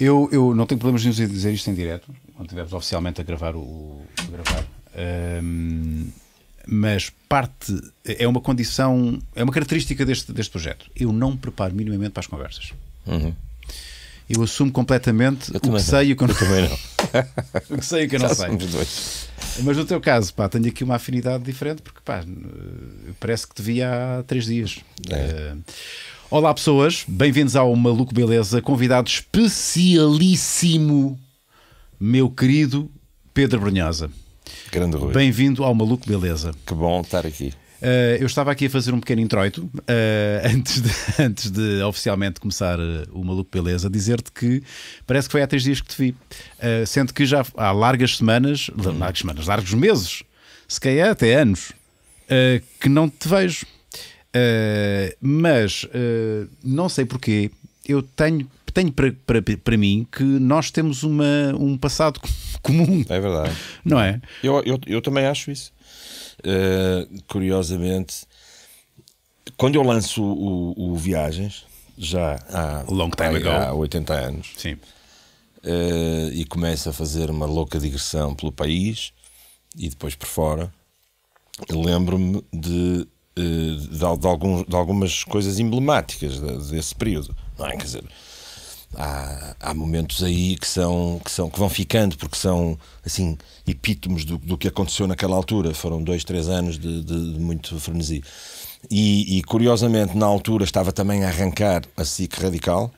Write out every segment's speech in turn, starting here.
Eu, eu não tenho problemas nenhum em dizer isto em direto, quando estivermos oficialmente a gravar o. A gravar. Um, mas parte é uma condição, é uma característica deste, deste projeto. Eu não me preparo minimamente para as conversas. Uhum. Eu assumo completamente eu o que sei e o que eu não. sei. o que sei e o que eu não sei. Mas no teu caso, pá, tenho aqui uma afinidade diferente porque pá, parece que te vi há três dias. É. Uh, Olá pessoas, bem-vindos ao Maluco Beleza, convidado especialíssimo, meu querido Pedro Brunhosa. Grande Rui. Bem-vindo ao Maluco Beleza. Que bom estar aqui. Uh, eu estava aqui a fazer um pequeno introito uh, antes, de, antes de oficialmente começar uh, o Maluco Beleza, dizer-te que parece que foi há três dias que te vi, sendo que já há largas semanas, uhum. largas semanas, largos meses, se calhar até anos, que não te vejo. Eh, mas uh, não sei porquê, eu tenho, tenho para, para, para mim que nós temos uma, um passado comum. É verdade. Não é? Eu, eu, eu também acho isso. Uh, curiosamente, quando eu lanço o, o, Viagens, já há, Long time ago. há 80 anos, Sim. Uh, e começo a fazer uma louca digressão pelo país e depois por fora, lembro-me de eh, de, alguns de, algumas coisas emblemáticas desse período. Não é? Quer dizer, há, há momentos aí que são, que são que vão ficando porque são assim epítomos do, do que aconteceu naquela altura. Foram dois, três anos de, de, de muito frenesi. E, e, curiosamente na altura estava também a arrancar a SIC radical.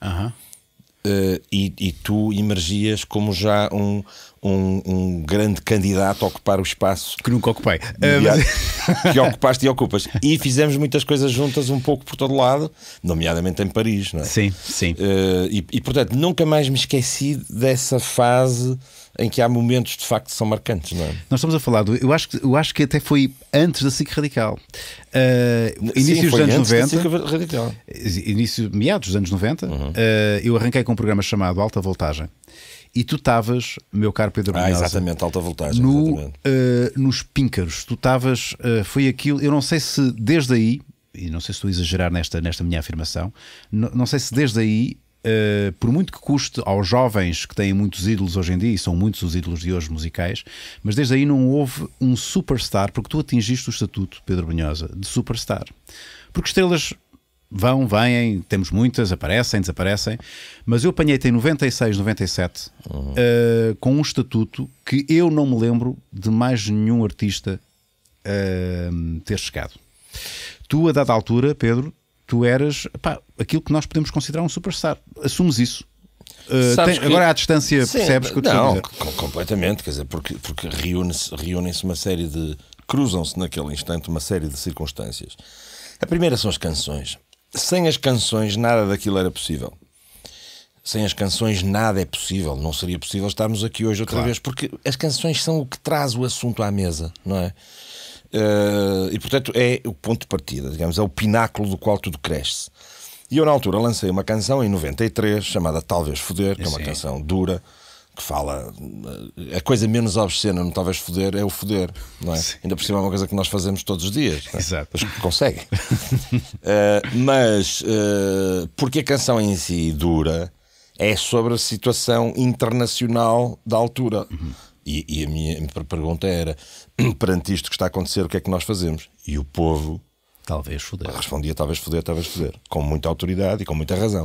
Uh, e, e, tu emergias como já um, um, um, grande candidato a ocupar o espaço que nunca ocupei uh, que ocupaste e ocupas e fizemos muitas coisas juntas um pouco por todo lado nomeadamente em Paris não é? sim sim uh, e, e, portanto nunca mais me esqueci dessa fase em que há momentos de facto que são marcantes, não é? Nós estamos a falar, do, eu, acho, eu acho que até foi antes da SIC Radical. Uh, início Sim, dos anos 90. Radical. Início, meados dos anos 90, uhum. uh, eu arranquei com um programa chamado Alta Voltagem. E tu estavas, meu caro Pedro ah, Brunhosa, Ah, exatamente, alta voltagem. No, uh, nos píncaros, tu estavas, uh, foi aquilo, eu não sei se desde aí, e não sei se estou a exagerar nesta, nesta minha afirmação, não, não sei se desde aí eh, por muito que custe aos jovens que têm muitos ídolos hoje em dia, e são muitos os ídolos de hoje musicais, mas desde aí não houve um superstar, porque tu atingiste o estatuto, Pedro Bunhosa, de superstar. Porque estrelas vão, vêm, temos muitas, aparecem, desaparecem, mas eu apanhei-te em 96, 97, uhum. uh, com um estatuto que eu não me lembro de mais nenhum artista uh, ter chegado. Tu, a dada altura, Pedro, tu eras pá, aquilo que nós podemos considerar um superstar. Assumes isso. Uh, tem, que... Agora à distância Sim, percebes que não, eu Não, completamente, quer dizer, porque, porque reúne-se reúne uma série de. cruzam-se naquele instante uma série de circunstâncias. A primeira são as canções. Sem as canções, nada daquilo era possível. Sem as canções, nada é possível. Não seria possível estarmos aqui hoje outra claro. vez, porque as canções são o que traz o assunto à mesa, não é? Uh, e portanto é o ponto de partida, digamos, é o pináculo do qual tudo cresce. E eu, na altura, lancei uma canção em 93 chamada Talvez Foder, que é uma canção dura que fala. Eh, a coisa menos obscena no Talvez Foder é o foder, não é? Sim. Ainda por cima é uma coisa que nós fazemos todos os dias. É? Exato. Os conseguem. uh, mas uh, porque a canção em si dura é sobre a situação internacional da altura. Uhum. E, e, a minha pergunta era: perante isto que está a acontecer, o que é que nós fazemos? E o povo Talvez foder. Respondia talvez foder, talvez foder. Com muita autoridade e com muita razão.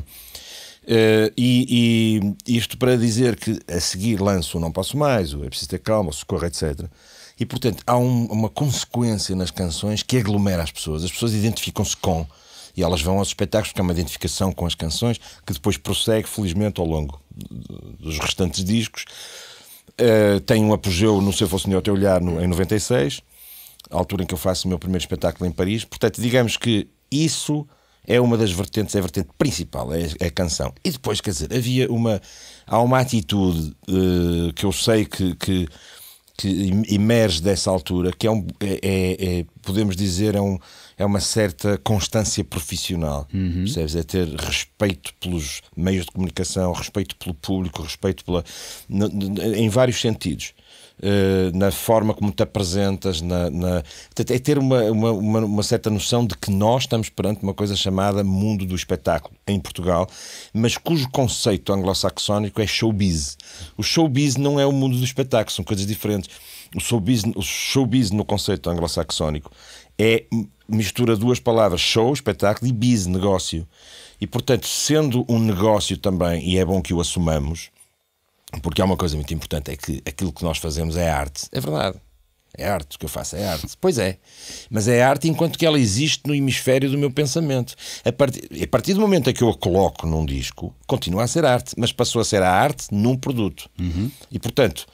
Uh, e, e, isto para dizer que a seguir lanço o Não Posso Mais, o É Preciso Ter Calma, o Socorro, etc. E portanto há um, uma consequência nas canções que aglomera as pessoas. As pessoas identificam-se com e elas vão aos espetáculos, porque é uma identificação com as canções, que depois prossegue, felizmente, ao longo dos restantes discos. Uh, tem um apogeu no Se Eu Fosse Melhor Teu Olhar no, em 96 a altura em que eu faço o meu primeiro espetáculo em Paris. Portanto, digamos que isso é uma das vertentes, é a vertente principal, é, é a canção. E depois, quer dizer, havia uma. Há uma atitude uh, que eu sei que, que, que, emerge dessa altura, que é, um, é, é, é podemos dizer, é, um, é uma certa constância profissional. Uhum. Percebes? É ter respeito pelos meios de comunicação, respeito pelo público, respeito pela. em vários sentidos. Eh, na forma como te apresentas, na, na... é ter uma, uma, uma, certa noção de que nós estamos perante uma coisa chamada mundo do espetáculo em Portugal, mas cujo conceito anglo-saxónico é showbiz. O showbiz não é o mundo do espetáculo, são coisas diferentes. O showbiz, o showbiz no conceito anglo-saxónico é mistura duas palavras, show, espetáculo, e biz, negócio. E, portanto, sendo um negócio também, e é bom que o assumamos, porque há uma coisa muito importante: é que aquilo que nós fazemos é arte. É verdade. É arte, o que eu faço é arte. Pois é. Mas é arte enquanto que ela existe no hemisfério do meu pensamento. A partir, a partir do momento em que eu a coloco num disco, continua a ser arte, mas passou a ser a arte num produto. Uhum. E, portanto,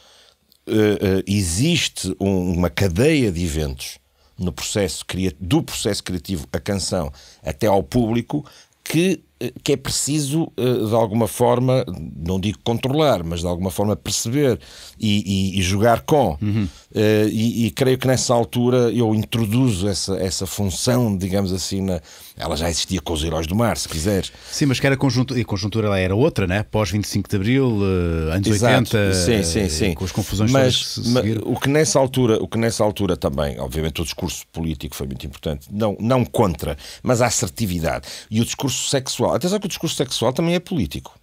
eh, eh, existe uma cadeia de eventos no processo do processo criativo, a canção, até ao público, que eh, que é preciso, eh, de alguma forma, não digo controlar, mas de alguma forma perceber e, e, e jogar com. Uhum. Eh, e, e, creio que nessa altura eu introduzo essa, essa função, digamos assim, na... ela já existia com os Heróis do Mar, se quiseres. Sim, mas que era conjuntura, e a conjuntura ela era outra, né? pós 25 de Abril, anos Exato. 80, sim, sim, sim. com as confusões mas, que mas o que nessa altura O que nessa altura também, obviamente o discurso político foi muito importante, não, não contra, mas a assertividade. E o discurso sexual Atenção que o discurso sexual também é político.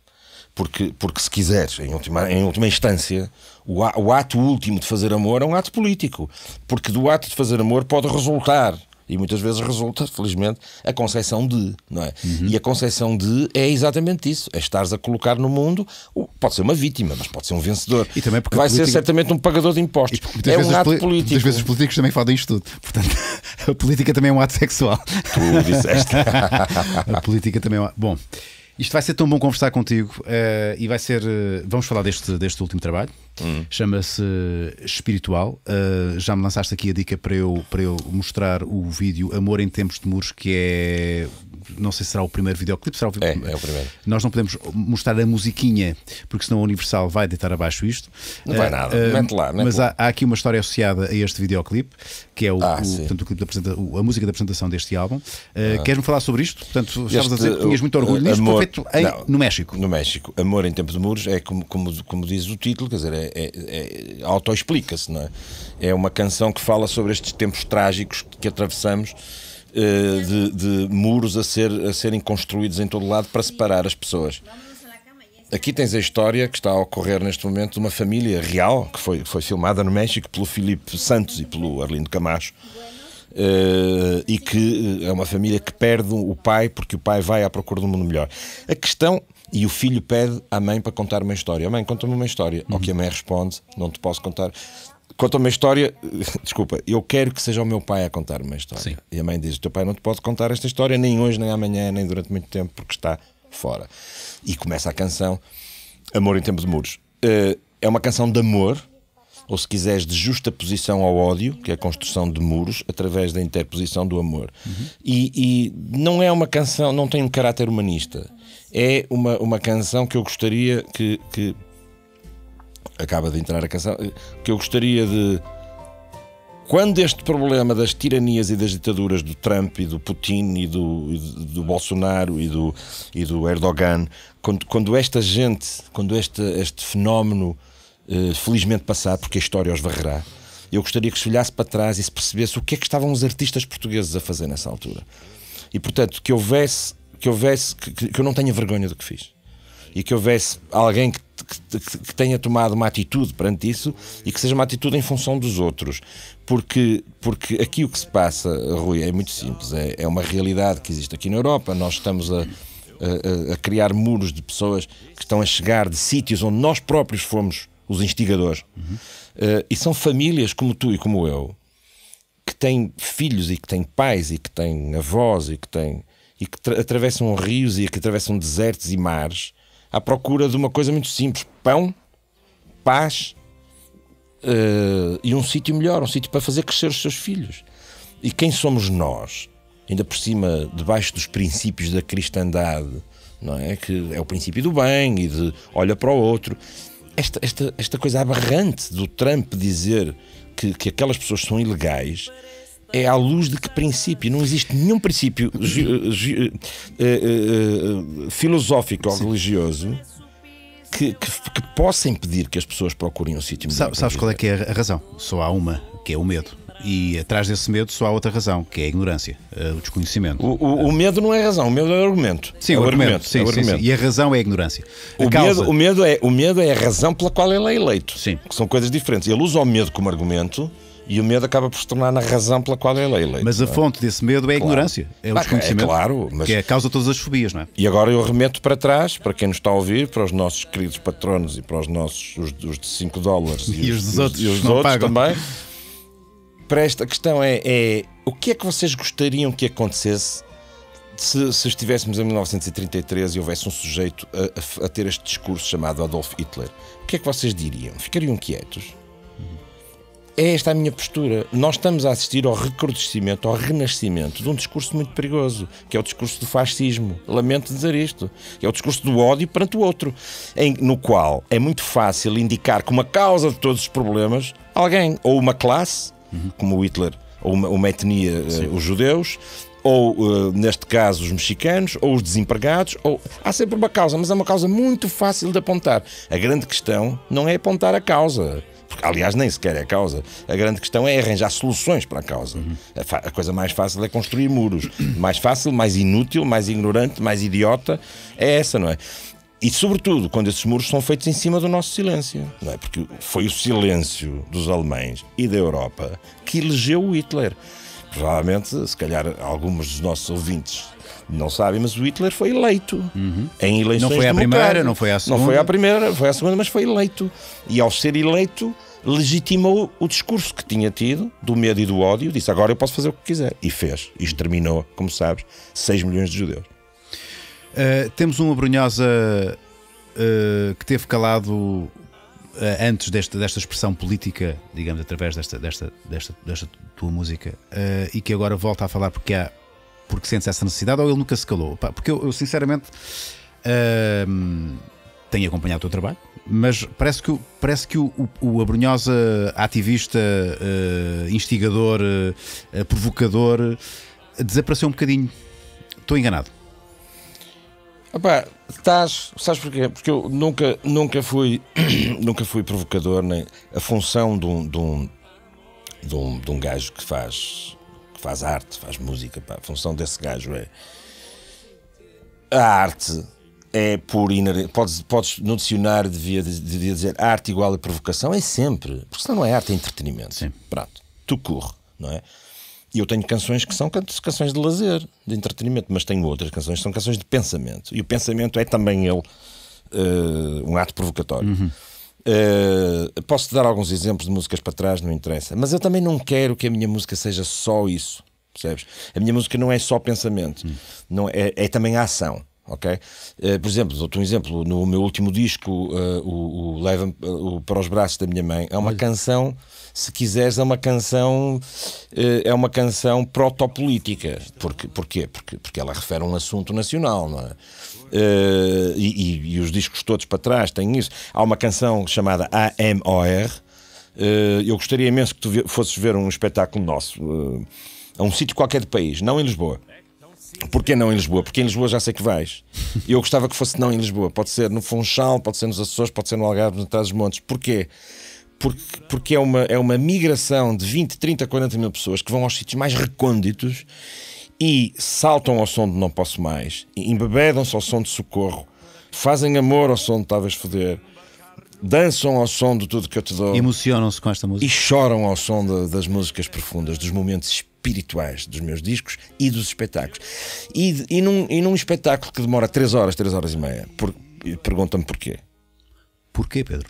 Porque, porque se quiseres em última, em última instância, o, o ato último de fazer amor é um ato político. Porque do ato de fazer amor pode resultar e muitas vezes resulta, felizmente, a concepção de, não é? Uhum. E a concepção de é exatamente isso: é estares a colocar no mundo, pode ser uma vítima, mas pode ser um vencedor. E também porque vai política... ser certamente um pagador de impostos. É um ato poli... político. Muitas vezes os políticos também fazem isto tudo. Portanto, a política também é um ato sexual. Tu disseste. a política também é um ato. Bom. Isto vai ser tão bom conversar contigo uh, e vai ser. Uh, vamos falar deste, deste último trabalho, Hum. Chama-se Espiritual. Uh, já me lançaste aqui a dica para eu, para eu mostrar o vídeo Amor em Tempos de Muros, que é não sei se será o primeiro videoclip será o é, é, o primeiro. Nós não podemos mostrar a musiquinha, porque senão a Universal vai deitar abaixo isto. Não vai ah, nada, uh, mete lá. mas há, há, aqui uma história associada a este videoclip que é o, ah, o, portanto, o clipe da a música da apresentação deste álbum. Uh, ah. Queres-me falar sobre isto? Portanto, estavas a dizer que tinhas muito orgulho nisto, amor, foi feito em, não, no México. No México. Amor em Tempo de Muros é como, como, como diz o título, quer dizer, é, é, é, é, autoexplica-se, não é? É uma canção que fala sobre estes tempos trágicos que, que atravessamos. Uh, de, de, muros a, ser, a serem construídos em todo lado para separar as pessoas. Aqui tens a história que está a ocorrer neste momento de uma família real que foi, foi filmada no México pelo Filipe Santos e pelo Arlindo Camacho. Uh, e que eh, é uma família que perde o pai porque o pai vai à procura de um mundo melhor. A questão e o filho pede à mãe para contar uma história. Mãe, conta-me uma história. Uhum. Ao que a uhum. mãe responde, não te posso contar. Conta-me uma história, desculpa, eu quero que seja o meu pai a contar uma história. Sim. E a mãe diz: O teu pai não te pode contar esta história nem hoje, nem amanhã, nem durante muito tempo, porque está fora. E começa a canção Amor em Tempo de Muros. Eh, é uma canção de amor, ou se quiseres, de justa posição ao ódio, que é a construção de muros, através da interposição do amor. Uhum. E, e não é uma canção, não tem um caráter humanista é uma, uma canção que eu gostaria que, que acaba de entrar a canção, que eu gostaria de. Quando este problema das tiranias e das ditaduras do Trump e do Putin e do, e do Bolsonaro e do, e do Erdogan, quando, quando esta gente, quando este, este fenómeno eh, felizmente passado, porque a história os varrerá, eu gostaria que se olhasse para trás e se percebesse o que é que estavam os artistas portugueses a fazer nessa altura. E portanto, que houvesse que houvesse que, que eu não tenha vergonha do que fiz e que houvesse alguém que, que, que, tenha tomado uma atitude perante isso e que seja uma atitude em função dos outros. Porque, porque aqui o que se passa, Rui, é muito simples. É, é uma realidade que existe aqui na Europa. Nós estamos a, a, a criar muros de pessoas que estão a chegar de sítios onde nós próprios fomos os instigadores. Uhum. Uh, e são famílias como tu e como eu que têm filhos e que têm pais e que têm avós e que têm e que atravessam rios e que atravessam desertos e mares à procura de uma coisa muito simples: pão, paz uh, e um sítio melhor, um sítio para fazer crescer os seus filhos. E quem somos nós? Ainda por cima, debaixo dos princípios da cristandade, não é? Que é o princípio do bem e de olha para o outro. Esta, esta, esta coisa aberrante do Trump dizer que, que aquelas pessoas são ilegais é à luz de que princípio? Não existe nenhum princípio eh, eh, eh, filosófico ou religioso que, que, que, possa impedir que as pessoas procurem um sítio melhor. Sabes qual é que é a razão? Só há uma, que é o medo. E atrás desse medo só há outra razão, que é a ignorância, o desconhecimento. O, o, o medo não é razão, o medo é argumento. Sim, é o, argumento. argumento. Sim, é o sim, argumento. Sim, e a razão é a ignorância. A o, causa... medo, o, medo é, o medo é a razão pela qual ele é eleito. Sim. Que são coisas diferentes. Ele usa o medo como argumento e o medo acaba por se tornar na razão pela qual ele é eleito. É? Mas a é? fonte desse medo é a claro. ignorância, é o é desconhecimento. É claro, mas... Que é a causa de todas as fobias, não é? E agora eu remeto para trás, para quem nos está a ouvir, para os nossos queridos patronos e para os nossos, os, os de 5 dólares e, e, os, dos outros, e os outros também. Para esta questão é, é o que é que vocês gostariam que acontecesse se, se, estivéssemos em 1933 e houvesse um sujeito a, a, a, ter este discurso chamado Adolf Hitler, o que é que vocês diriam? Ficariam quietos? é esta a minha postura. Nós estamos a assistir ao recrudescimento, ao renascimento de um discurso muito perigoso, que é o discurso do fascismo. Lamento dizer isto. Que é o discurso do ódio perante o outro, em, no qual é muito fácil indicar como a causa de todos os problemas alguém, ou uma classe, uhum. como o Hitler, ou uma, uma etnia, uh, os judeus, ou uh, neste caso os mexicanos, ou os desempregados, ou há sempre uma causa, mas é uma causa muito fácil de apontar. A grande questão não é apontar a causa porque, aliás, nem sequer é a causa. A grande questão é arranjar soluções para a causa. Uhum. É a, a, coisa mais fácil é construir muros. Mais fácil, mais inútil, mais ignorante, mais idiota é essa, não é? E, sobretudo, quando esses muros são feitos em cima do nosso silêncio, não é? Porque foi o silêncio dos alemães e da Europa que elegeu o Hitler. Provavelmente, se calhar, alguns dos nossos ouvintes não sabem, mas o Hitler foi eleito uhum. em eleições Não foi à primeira, não foi à segunda. Não foi à primeira, foi à segunda, mas foi eleito. E ao ser eleito, legitimou o discurso que tinha tido do medo e do ódio. Disse agora eu posso fazer o que quiser. E fez. E exterminou, como sabes, 6 milhões de judeus. Uh, temos uma brunhosa uh, que teve calado eh, antes desta, desta expressão política, digamos, através desta, desta, desta, desta tua música, uh, e que agora volta a falar porque há porque sente essa necessidade ou ele nunca se calou? Pá, porque eu, eu sinceramente uh, tenho acompanhado o teu trabalho, mas parece que, parece que o, o, o abrunhosa ativista, uh, instigador, uh, provocador, desapareceu um bocadinho. Estou enganado. Opa, estás, sabes porquê? Porque eu nunca, nunca, fui, nunca fui provocador, nem a função de um, de um, de um, de um gajo que faz que faz arte, faz música, pá, a função desse gajo é. A arte é por inerente. Podes, podes, no dicionário devia, devia dizer arte igual a provocação, é sempre, porque senão não é arte, é entretenimento. Sim. Pronto, tu corre, não é? E eu tenho canções que são canções de lazer, de entretenimento, mas tenho outras canções que são canções de pensamento. E o pensamento é também ele uh, um ato provocatório. Uhum. Eh, posso te dar alguns exemplos de músicas para trás, não interessa. Mas eu também não quero que a minha música seja só isso, percebes? A minha música não é só pensamento, hum. não é, é também a ação. Okay? Uh, por exemplo, dou-te um exemplo. No meu último disco, uh, o, o Leva-me para os braços da minha mãe, é uma Olha. canção, se quiseres, é uma canção, é uma canção protopolítica. Porque, Porque, porque ela refere a um assunto nacional, não é? Uh, e, e, os discos todos para trás têm isso. Há uma canção chamada AMOR. Uh, eh, eu gostaria imenso que tu fosses ver um espetáculo nosso, uh, a um sítio qualquer do país, não em Lisboa. Porquê não em Lisboa? Porque em Lisboa já sei que vais. Eu gostava que fosse não em Lisboa. Pode ser no Funchal, pode ser nos Açores, pode ser no Algarve, no Trás-os-Montes. Porquê? Porque, porque é, uma, é uma migração de 20, 30, 40 mil pessoas que vão aos sítios mais recônditos e saltam ao som de Não Posso Mais, embebedam-se ao som de Socorro, fazem amor ao som de Talvez Foder, dançam ao som de Tudo Que Eu Te Dou. Emocionam-se com esta música. E choram ao som de, das músicas profundas, dos momentos espirituais dos meus discos e dos espetáculos. E, e, num, e num espetáculo que demora 3 horas, 3 horas e meia, por, pergunta-me porquê. Porquê, Pedro?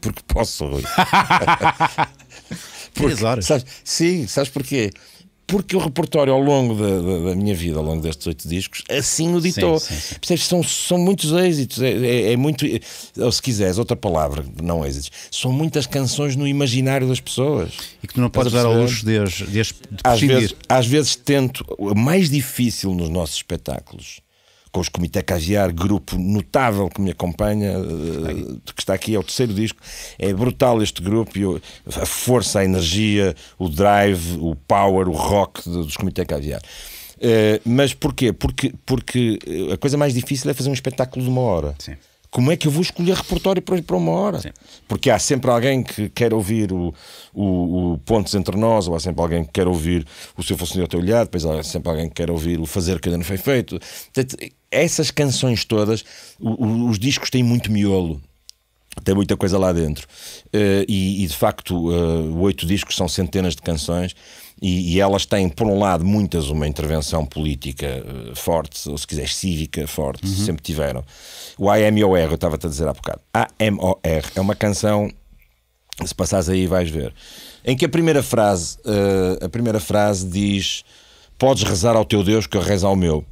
Porque posso, Rui. Porque, 3 horas. Sabes, sim, sabes porquê? porque o repertório ao longo da, da, da minha vida, ao longo destes oito discos, assim o ditou. São, são muitos êxitos, é, é, é, muito, ou se quiseres, outra palavra, não êxitos, são muitas canções no imaginário das pessoas. E que tu não podes dar ao luxo de, de, de, de às, vezes, às vezes tento, o mais difícil nos nossos espetáculos com os Comitê Caviar grupo notável que me acompanha, uh, que está aqui, é o terceiro disco. É brutal este grupo, eu, a força, a energia, o drive, o power, o rock dos Comitê Caviar Uh, eh, mas porquê? Porque, porque eh, a coisa mais difícil é fazer um espetáculo de uma hora. Sim como é que eu vou escolher repertório para, para uma hora? Sim. Porque há sempre alguém que quer ouvir o, o, o, Pontos Entre Nós, ou há sempre alguém que quer ouvir o Seu Fosse o Teu Olhar, depois há sempre alguém que quer ouvir o Fazer Que Ainda Não Foi Feito. Essas canções todas, o, os discos têm muito miolo tem muita coisa lá dentro. Uh, e, e, de facto, uh, oito discos são centenas de canções. E, e, elas têm, por um lado, muitas uma intervenção política uh, forte, ou se quiseres, cívica forte, uhum. sempre tiveram. O AMOR, eu estava-te a dizer há bocado, AMOR é uma canção, se passares aí vais ver, em que a primeira frase, a primeira frase diz: Podes rezar ao teu Deus que eu rezo ao meu.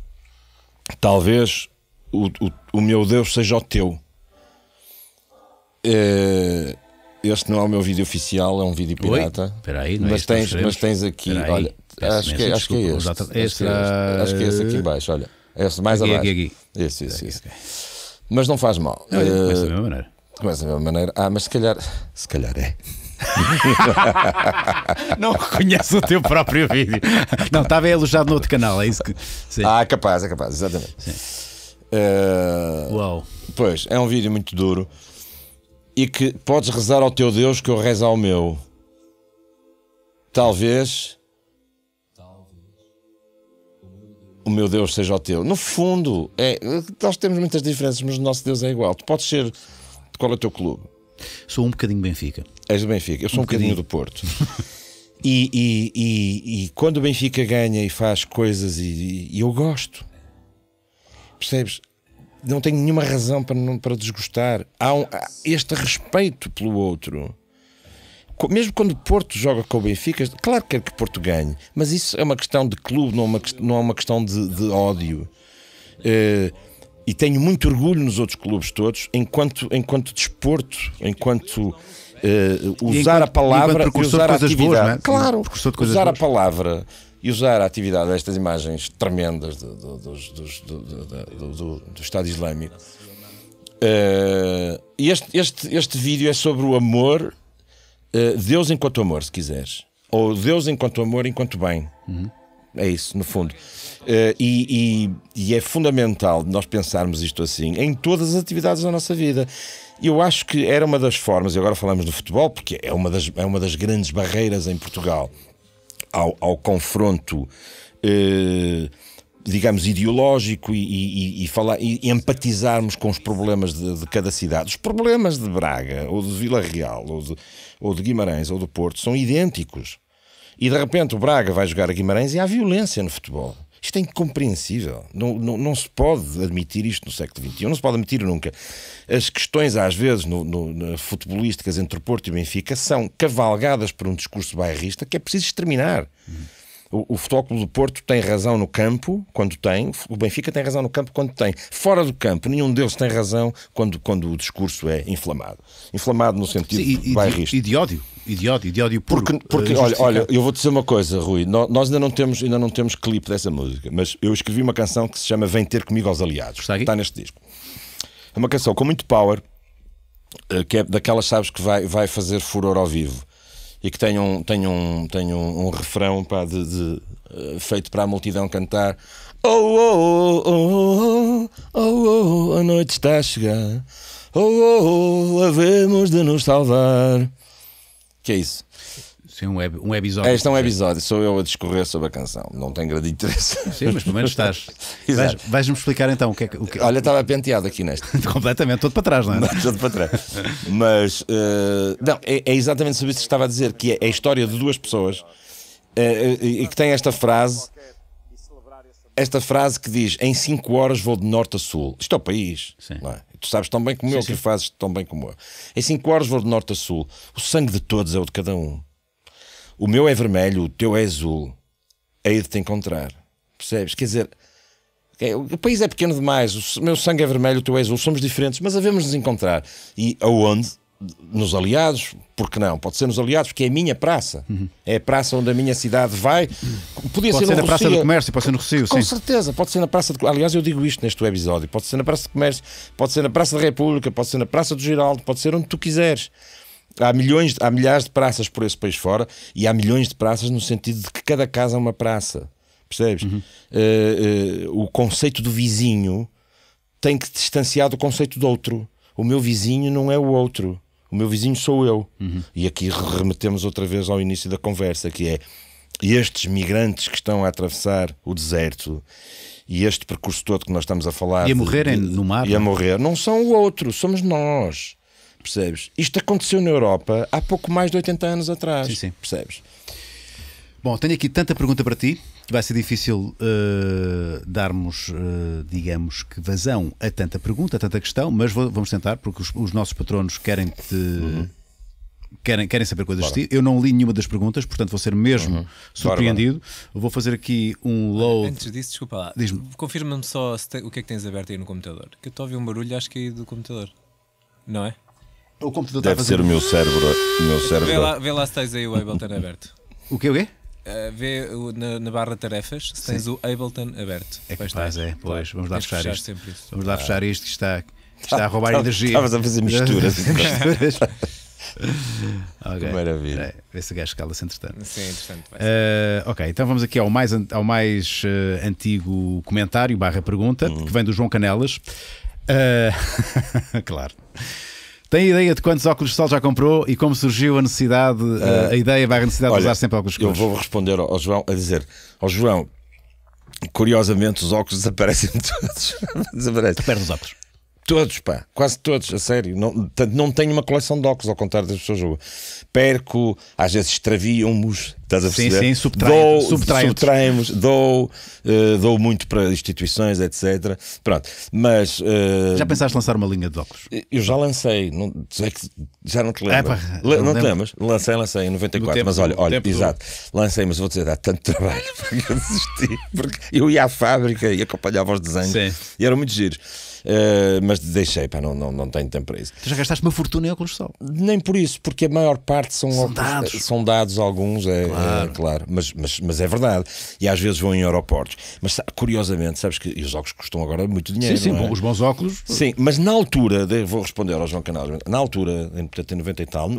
Talvez o, o, o meu Deus seja o teu. Eh, este não é o meu vídeo oficial, é um vídeo pirata. Espera aí, não é mas, é tens, mas tens aqui, Peraí, olha, acho, que, acho, que, é, é este. Exato, é este acho que é este aqui embaixo olha. Este mais aqui, abaixo. Aqui, aqui. Este, este, este. Okay. Mas não faz mal. Não, uh, começa da eh, mesma maneira. Começa da mesma maneira. Ah, mas se calhar. Se calhar é. não reconhece o teu próprio vídeo. Não, estava alojado no outro canal, é isso que. Sim. Ah, capaz, é capaz, exatamente. Sim. Uh, Uau. Pois, é um vídeo muito duro e que podes rezar ao teu Deus que eu rezo ao meu. Talvez, o meu Deus seja o teu. No fundo, é, nós temos muitas diferenças, mas o nosso Deus é igual. Tu podes ser de qual é o teu clube? Sou um bocadinho Benfica. És do Benfica, eu sou um, um bocadinho. bocadinho do Porto. e, e, e, e, quando o Benfica ganha e faz coisas, e, eu gosto, percebes? não tenho nenhuma razão para, não, para desgostar. Há um, este respeito pelo outro. Mesmo quando o Porto joga com o Benfica, claro que quer que Porto ganhe, mas isso é uma questão de clube, não é uma, não é uma questão de, de ódio. Uh, e tenho muito orgulho nos outros clubes todos, enquanto, enquanto desporto, enquanto uh, usar enquanto, a palavra, é? usar a atividade. Boas, é? Claro, usar boas. a palavra e usar a atividade destas imagens tremendas do, do, do, do Estado Islâmico. Uh, este, este, este vídeo é sobre o amor, uh, Deus enquanto amor, se quiseres, ou Deus enquanto amor, enquanto bem. Uhum. É isso, no fundo. Uh, e, e, e, é fundamental nós pensarmos isto assim em todas as atividades da nossa vida. Eu acho que era uma das formas, e agora falamos do futebol, porque é uma das, é uma das grandes barreiras em Portugal ao, ao confronto, eh, digamos, ideológico e, e, e, falar, e empatizarmos com os problemas de, de, cada cidade. Os problemas de Braga, ou de Vila Real, ou de, ou de Guimarães, ou do Porto, são idênticos. E de repente o Braga vai jogar a Guimarães e há violência no futebol. Isto é incompreensível. Não, não, não, se pode admitir isto no século XXI, não se pode admitir nunca. As questões, às vezes, no, no, futebolísticas entre o Porto e o Benfica são cavalgadas por um discurso bairrista que é preciso exterminar. Uhum. O, o Futebol do Porto tem razão no campo, quando tem, o Benfica tem razão no campo, quando tem. Fora do campo, nenhum deles tem razão quando, quando o discurso é inflamado. Inflamado no sentido Sim, e, bairrista. E de, e de ódio e de ódio, de ódio puro. Porque, eh, porque olha, olha, eu vou dizer uma coisa, Rui. Nós ainda não, temos, ainda não temos clipe dessa música, mas eu escrevi uma canção que se chama Vem Ter Comigo aos Aliados. Está, aqui? está neste disco. É uma canção com muito power, eh, que é daquelas, sabes, que vai, vai fazer furor ao vivo e que tem um, tem um, tem um, um refrão pá, de, de, eh, feito para a multidão cantar. Oh oh, oh, oh, oh, oh, oh, oh, a noite está a chegar. Oh, oh, oh, havemos de nos salvar. Que é isso? Sim, um, web, um episódio. Este é, é um episódio, sou eu a discorrer sobre a canção. Não tem grande interesse. Sim, mas pelo menos estás. Vais-me vais explicar então o que é que. O que... Olha, estava penteado aqui neste. Completamente, todo para trás, não é? Não, todo para trás. mas. Uh, não, é, é, exatamente sobre isso que estava a dizer, que é a história de duas pessoas eh, eh, e que tem esta frase. Esta frase que diz: Em 5 horas vou de norte a sul. Isto é o país. Sim. Não é? tu sabes tão bem como sim, eu, sim. que fazes tão bem como eu. Em cinco horas vou de norte a sul. O sangue de todos é o de cada um. O meu é vermelho, o teu é azul. aí de te encontrar. Percebes? Quer dizer, é, o país é pequeno demais, o meu sangue é vermelho, o teu é azul, somos diferentes, mas havemos nos encontrar. E aonde? nos aliados, porque não? Pode ser nos aliados, porque é a minha praça. Uhum. É a praça onde a minha cidade vai. Podia pode ser, ser na Rocio. Praça do Comércio, pode ser no Rocio, Com sim. certeza, pode ser na Praça de... Aliás, eu digo isto neste episódio. Pode ser na Praça do Comércio, pode ser na Praça da República, pode ser na Praça do Giraldo, pode ser onde tu quiseres. Há milhões, há milhares de praças por esse país fora e há milhões de praças no sentido de que cada casa é uma praça. Percebes? Uhum. Uh, uh, o conceito do vizinho tem que distanciar do conceito do outro. O meu vizinho não é o outro o meu vizinho sou eu. Uhum. E aqui remetemos outra vez ao início da conversa, que é estes migrantes que estão a atravessar o deserto e este percurso todo que nós estamos a falar. E a morrerem no mar. E a é? morrer, não são o outro, somos nós. Percebes? Isto aconteceu na Europa há pouco mais de 80 anos atrás. Sim, sim. Percebes? Bom, tenho aqui tanta pergunta para ti que vai ser difícil uh, darmos, uh, digamos, que vazão a tanta pergunta, a tanta questão, mas vou, vamos tentar, porque os, os nossos patronos querem te. Uhum. Querem, querem saber coisas de ti. Eu não li nenhuma das perguntas, portanto vou ser mesmo uhum. surpreendido. Bora, Vou fazer aqui um load. Antes disso, desculpa lá. Confirma-me só te... o que é que tens aberto aí no computador. Que eu estou a ouvir um barulho, acho que aí é do computador. Não é? O computador tá Deve ser o meu cérebro. O meu cérebro. Vê lá, vê lá se tens aí o Ableton aberto. O que o quê? Uh, vê o, na, na, barra tarefas se tens o Ableton aberto. É capaz, é. Pois, vamos lá fechar, isto. Vamos lá ah. fechar isto que está, que está a roubar energia. Estavas a fazer misturas. misturas. Então. okay. Que maravilha. É, vê se gajo cala-se entretanto. Sim, entretanto. Uh, ok, então vamos aqui ao mais, ao mais uh, antigo comentário barra pergunta, hum. que vem do João Canelas. claro. Tem ideia de quantos óculos de sol já comprou e como surgiu a necessidade, uh, a ideia vai a necessidade olha, de usar sempre óculos escuros? Eu vou responder ao João a dizer: Ó João, curiosamente os óculos desaparecem todos. desaparecem. Perde os óculos. Todos, pá, quase todos, a sério. Não, não tenho uma coleção de óculos, ao contrário das pessoas. Perco, às vezes extraviam nos estás a perceber? Sim, sim, subtraem-nos. dou, uh, dou muito para instituições, etc. Pronto, mas... Uh, já pensaste lançar uma linha de óculos? Eh, eu já lancei, não, é que já não te lembro. não, não lembro. te lembras? Lancei, lancei em 94, tempo, mas olha, olha exato, lancei, mas vou dizer, dá tanto trabalho para que eu desisti, porque eu ia à fábrica e acompanhava os desenhos, sim. e eram muito giros. Eh, mas deixei, pá, não, não, não tenho tempo para isso. Tu já gastaste uma fortuna em óculos de sol? Nem por isso, porque a maior parte são, são óculos, eh, dados. São dados alguns, é, é claro, é, claro mas, mas, mas é verdade. E às vezes vão em aeroportos. Mas curiosamente, sabes que os óculos custam agora muito dinheiro. Sim, sim, é? os bons óculos. Sim, mas na altura, vou responder ao João Canal, na altura, em, portanto, em 90 e tal,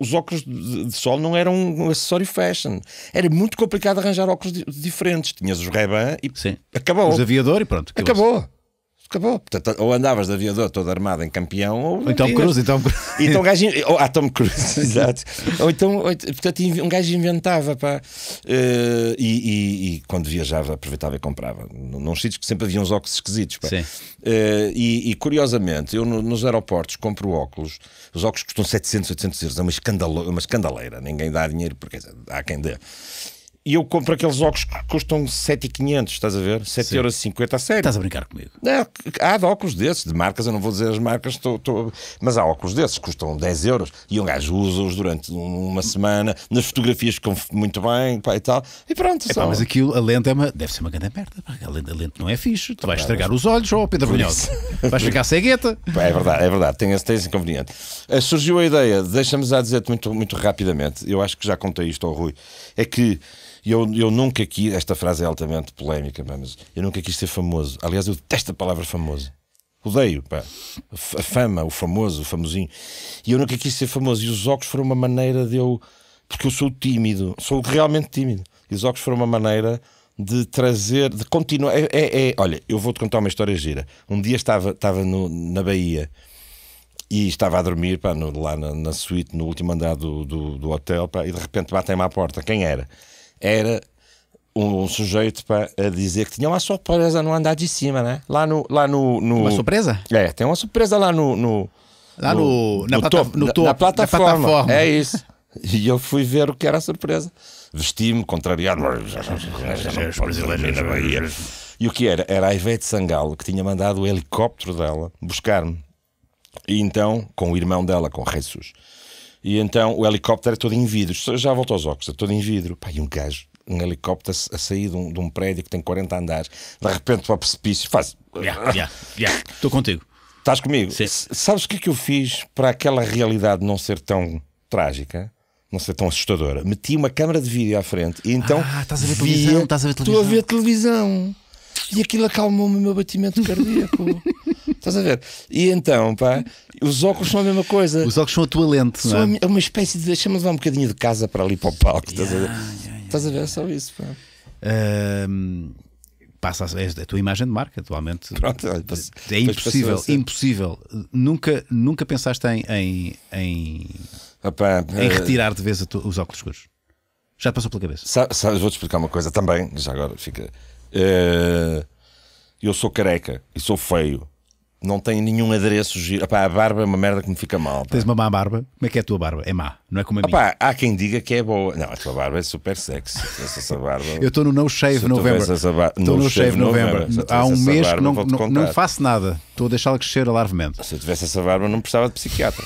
os óculos de sol não eram um acessório fashion. Era muito complicado arranjar óculos diferentes. Tinhas os Ray-Ban e sim. acabou. Os aviador e pronto. Acabou. acabou. É- acabou. Portanto, ou andavas de aviador todo armado em campeão, ou. então cruz então Então, ou ah, Tom Cruise, exato. Ou então, ou, portanto, um gajo inventava, pá. Uh, e, e, e, quando viajava, aproveitava e comprava. Num sítios que sempre havia uns óculos esquisitos, pá. Sim. Uh, e, e, curiosamente, eu no, nos aeroportos compro óculos, os óculos custam 700, 800 euros, é uma, escandalo, é uma escandaleira, ninguém dá dinheiro, porque há quem dê e eu compro aqueles óculos que custam 7,500, estás a ver? 7,50€ a sério. Estás a brincar comigo? há de óculos desses, de marcas, eu não vou dizer as marcas, tô, tô... mas há óculos desses, que custam 10 euros e um gajo usa-os durante uma semana, nas fotografias ficam muito bem pá, e tal, e pronto. É, mas aquilo, a lente é uma... deve ser uma grande merda, A, lente, a lente não é fixe, tu vais estragar os olhos, ou oh, Pedro Brunhosa, vais ficar cegueta. é verdade, é verdade, tem esse, tem esse inconveniente. Uh, surgiu a ideia, deixa-me já dizer-te muito, muito rapidamente, eu acho que já contei isto ao Rui, é que e eu, eu nunca quis, esta frase é altamente polémica, mas eu nunca quis ser famoso. Aliás, eu detesto a palavra famoso. Odeio, pá. A fama, o famoso, o famosinho. E eu nunca quis ser famoso. E os óculos foram uma maneira de eu. Porque eu sou tímido, sou realmente tímido. E os óculos foram uma maneira de trazer, de continuar. É, é, é. Olha, eu vou-te contar uma história gira. Um dia estava, estava no, na Bahia e estava a dormir pá, no, lá na, na suíte, no último andar do, do, do hotel, pá, e de repente batem-me à porta. Quem era? era um, um sujeito para dizer que tinha uma surpresa no andar de cima, né? Lá no. Lá no, no... Uma surpresa? É, tem uma surpresa lá no. no lá no, no, na, no topo, na, na, plataforma. na plataforma. É isso. e eu fui ver o que era a surpresa. Vesti-me, contrariado. E o que era? Era a Ivete Sangalo que tinha mandado o helicóptero dela buscar-me. E então, com o irmão dela, com Jesus e então o helicóptero é todo em vidro. Já volto aos óculos, é todo em vidro. Pá, e um gajo, um helicóptero a sair de um, de um prédio que tem 40 andares, de repente para o precipício, faz. Yeah, yeah, yeah. Estou contigo. Estás comigo? Sim. Sabes o que é que eu fiz para aquela realidade não ser tão trágica? Não ser tão assustadora. Meti uma câmara de vídeo à frente e então. Ah, estás a ver televisão, estás a ver televisão. Estou a ver televisão. E aquilo acalmou-me o meu batimento cardíaco. Estás a ver? E então, pá, os óculos são a mesma coisa. Os óculos são a tua lente, são não é? é? uma espécie de. Deixa-me levar um bocadinho de casa para ali para o palco. Estás, yeah, a, ver? Yeah, yeah. estás a ver? Só isso, pá. Um, passa é a tua imagem de marca atualmente Pronto, olha, é impossível impossível nunca nunca pensaste em em, em, Opa, em eh, retirar de vez tu, os óculos escuros já te passou pela cabeça sabe, sabe, vou te explicar uma coisa também já agora fica uh, eu sou careca e sou feio não tenho nenhum adereço giro. Epá, a barba é uma merda que me fica mal. Tens uma má barba? Como é que é a tua barba? É má, não é como a minha. há quem diga que é boa. Não, a tua barba é super sexy. Essa, barba... Eu estou no No Shave November. Estou no, no Shave November. november. Há um mês barba, que não, não, faço nada. Estou a deixá-la crescer alarvemente. Se eu tivesse essa barba, não precisava de psiquiatra.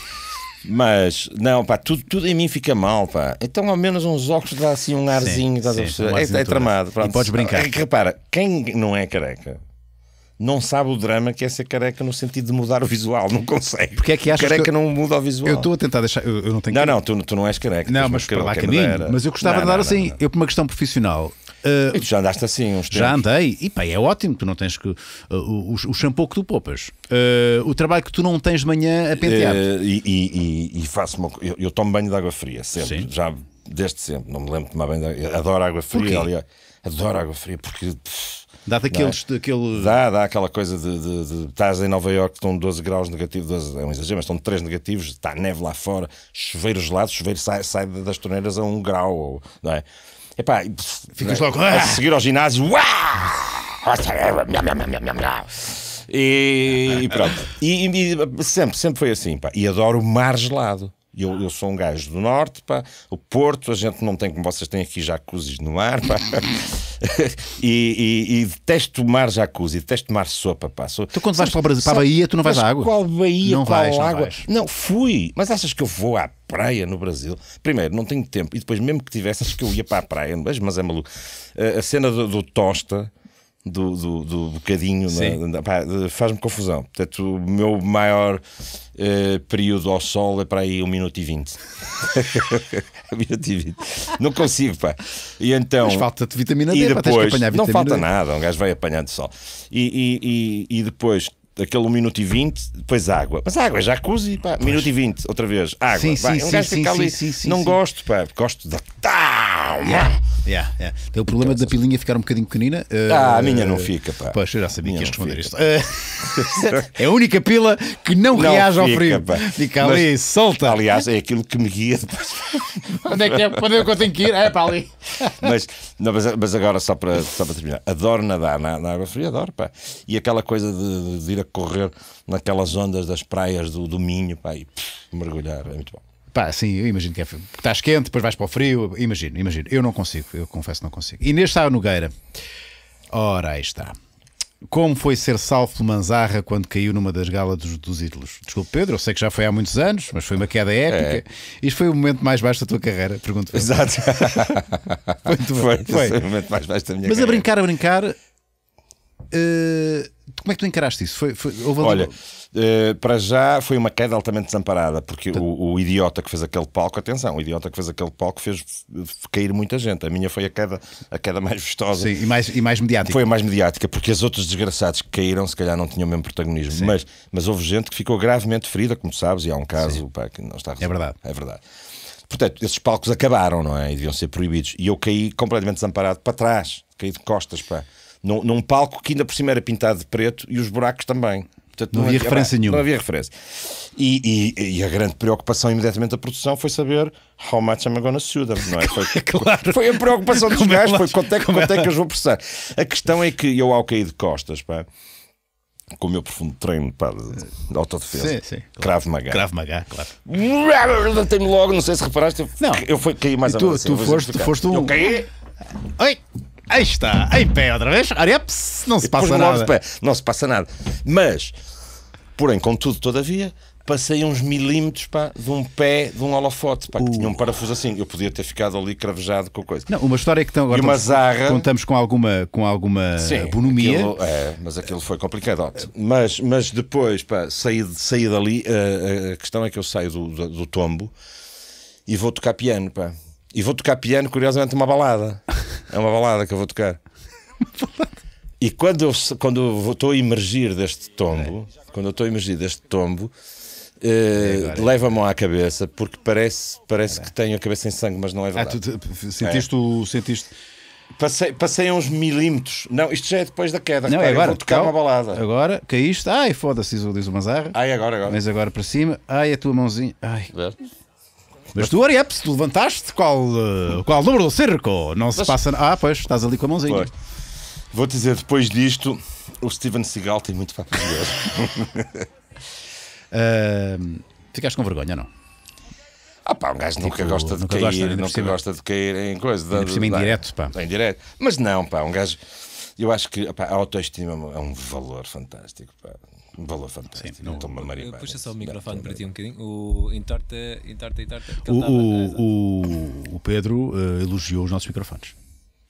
Mas, não, pá, tudo, tudo em mim fica mal, pá. Então, ao menos uns óculos dá assim um arzinho. Sim, sim, um arzinho é, é, tramado. Pronto. E podes brincar. É repara, quem não é careca não sabe o drama que é ser careca no sentido de mudar o visual, não consegue. Porque é que achas careca que careca não muda o visual. Eu estou a tentar deixar, eu, eu não tenho Não, que... não, tu, tu, não és careca. Não, mas para lá mas eu gostava não, de dar assim, não, eu por uma questão profissional. Uh, tu já andaste assim uns tempos. Já andei, e pá, é ótimo, tu não tens que. Uh, o, o shampoo que tu poupas, uh, o trabalho que tu não tens de manhã a pentear. E, e, e, faço uma, eu, eu, tomo banho de água fria, sempre, Sim. já desde sempre, não me lembro de tomar banho de água Adoro água fria, aliás. Adoro água fria, porque. Pff, Dá daqueles. É? Daquele... Dá, dá aquela coisa de, de, de, estás em Nova York, estão 12 graus negativos, 12, é um exagero, mas estão 3 negativos, está neve lá fora, chuveiro gelado, chuveiro sai, sai das torneiras a 1 um grau, ou, não é? Epá, ficas é? logo ah! a seguir ao ginásio, e, e pronto. E, e, sempre, sempre foi assim, pá. E adoro o mar gelado eu, eu sou um gajo do Norte, pá. O Porto, a gente não tem como vocês têm aqui jacuzzis no mar, pá. e, e, e, detesto tomar jacuzzi, detesto mar sopa, pá. Sou, tu quando vais para, o Brasil, para a Bahia, tu não vais à água? Qual Bahia, não qual vais, água? Não, vais. não, fui. Mas achas que eu vou à praia no Brasil? Primeiro, não tenho tempo. E depois, mesmo que tivesse, acho que eu ia para a praia, mas, mas é maluco. A cena do, do Tosta do, do, do bocadinho é? faz-me confusão. Portanto, o meu maior uh, período ao sol é para aí 1 minuto e 20. 1 minuto e 20. Não consigo, pá. E então, Mas falta-te vitamina D, e depois, apanhar Não falta D. nada, um gajo vai apanhando sol. E, e, e, e depois aquele 1 minuto e 20, depois água. Mas água, jacuzzi, pá, 1 minuto e 20, outra vez, água. Sim, vai. Sim, um gajo sim, fica ali, não gosto, pá, gosto da. Tá, yeah. Yeah, yeah. Tem o problema da pilinha ficar um bocadinho pequenina. Uh, ah, a eh, minha não fica, pá. Pois, eu já sabia que ias responder isto. Uh, é a única pila que não, não reage ao frio. Pá. Fica ali, Mas, solta. Aliás, é aquilo que me guia depois. onde, é que é, onde é que eu tenho que ir? É para ali. mas, não, mas, agora, só para, só para terminar, adoro nadar na, na água fria, adoro, pá. E aquela coisa de, de, ir a correr naquelas ondas das praias do, do Minho, pá, e pff, mergulhar, é muito bom. Pá, sim, eu imagino que é frio. Estás quente, depois vais para o frio. Imagino, imagino. Eu não consigo, eu confesso que não consigo. Inês a Nogueira. Ora, aí está. Como foi ser salvo pelo Manzarra quando caiu numa das galas dos, dos ídolos? Desculpe, Pedro, eu sei que já foi há muitos anos, mas foi uma queda épica. É. Isto foi o momento mais baixo da tua carreira, pergunto. -me. Exato. foi, foi, foi. foi o momento mais baixo da minha mas carreira. Mas a brincar, a brincar. Uh como é que tu encaraste isso? Foi, foi, houve... Olha, uh, para já foi uma queda altamente desamparada, porque então... o, o, idiota que fez aquele palco, atenção, o idiota que fez aquele palco fez cair muita gente. A minha foi a queda, a queda mais vistosa. Sim, e mais, e mais mediática. Foi a mais mediática, porque as outras desgraçados que caíram, se calhar não tinham o mesmo protagonismo. Mas, mas houve gente que ficou gravemente ferida, como sabes, e há um caso pá, que não está resolvido. É verdade. É verdade. Portanto, esses palcos acabaram, não é? E deviam ser proibidos. E eu caí completamente desamparado para trás, caí de costas para num, num palco que ainda por cima era pintado de preto e os buracos também. Portanto, não, não, havia referência nenhuma. Não havia referência. E, e, e, a grande preocupação imediatamente da produção foi saber how much am I gonna sue them, não é? Foi, é claro. foi a preocupação dos é gajos, foi quanto é, é, quanto é que eu vou processar. A questão é que eu ao cair de costas, pá, com o meu profundo treino pá, de autodefesa. Sim, sim. Cravo Magá. Cravo Magá, claro. Levantei-me logo, não sei se reparaste. Eu, não. Eu fui, caí mais e tu, Tu, assim, tu foste, tu foste um... Eu caí... Oi! Aí está, em pé outra vez. Areps, é, não se passa nada. Pé, não se passa nada. Mas, porém, contudo, todavia, passei uns milímetros pá, de um pé de um holofote, pá, que uh. tinha um parafuso assim. Eu podia ter ficado ali cravejado com a coisa. Não, uma história que agora uma zarra... contamos com alguma, com alguma Sim, bonomia. Aquilo, é, mas aquilo foi complicado. Mas, mas depois, pá, saí, saí dali. A, eh, eh, a, questão é que eu saio do, do, do tombo e vou tocar piano, pá. E vou tocar piano, curiosamente, uma balada. É uma balada que eu vou tocar. e quando eu, quando eu estou a emergir deste tombo, é. quando eu eh, estou a emergir deste tombo, é, leva a mão à cabeça, porque parece, parece é. que tenho a cabeça em sangue, mas não é ah, verdade. Ah, tu, tu, é. sentiste, o, sentiste Passei, passei uns milímetros. Não, isto já é depois da queda. Não, é agora. Vou tocar cal... uma balada. Agora, caíste. Ai, foda-se, diz o Mazarra. Ai, agora, agora. Mas agora para cima. Ai, a tua mãozinha. Ai. Mas tu, Ariep, se tu levantaste, qual, eh, qual número do circo? Não se Mas... passa. Ah, pois, estás ali com a mãozinha. Pois. Vou dizer, depois disto, o Steven Seagal tem muito para aprender. uh, ficaste com vergonha, não? Ah pá, um gajo tipo, nunca gosta de nunca cair, gosta, nunca cima, gosta de cair em coisa. Da, por cima em direto, pá. Em direto. Mas não, pá, um gajo... Eu acho que a autoestima é um valor fantástico, pá. Um valor fantástico. Sim, não, então, uma puxa só o microfone para ti um bocadinho. O entorta, entorta, entorta. O, o, o, o, Pedro uh, elogiou os nossos microfones.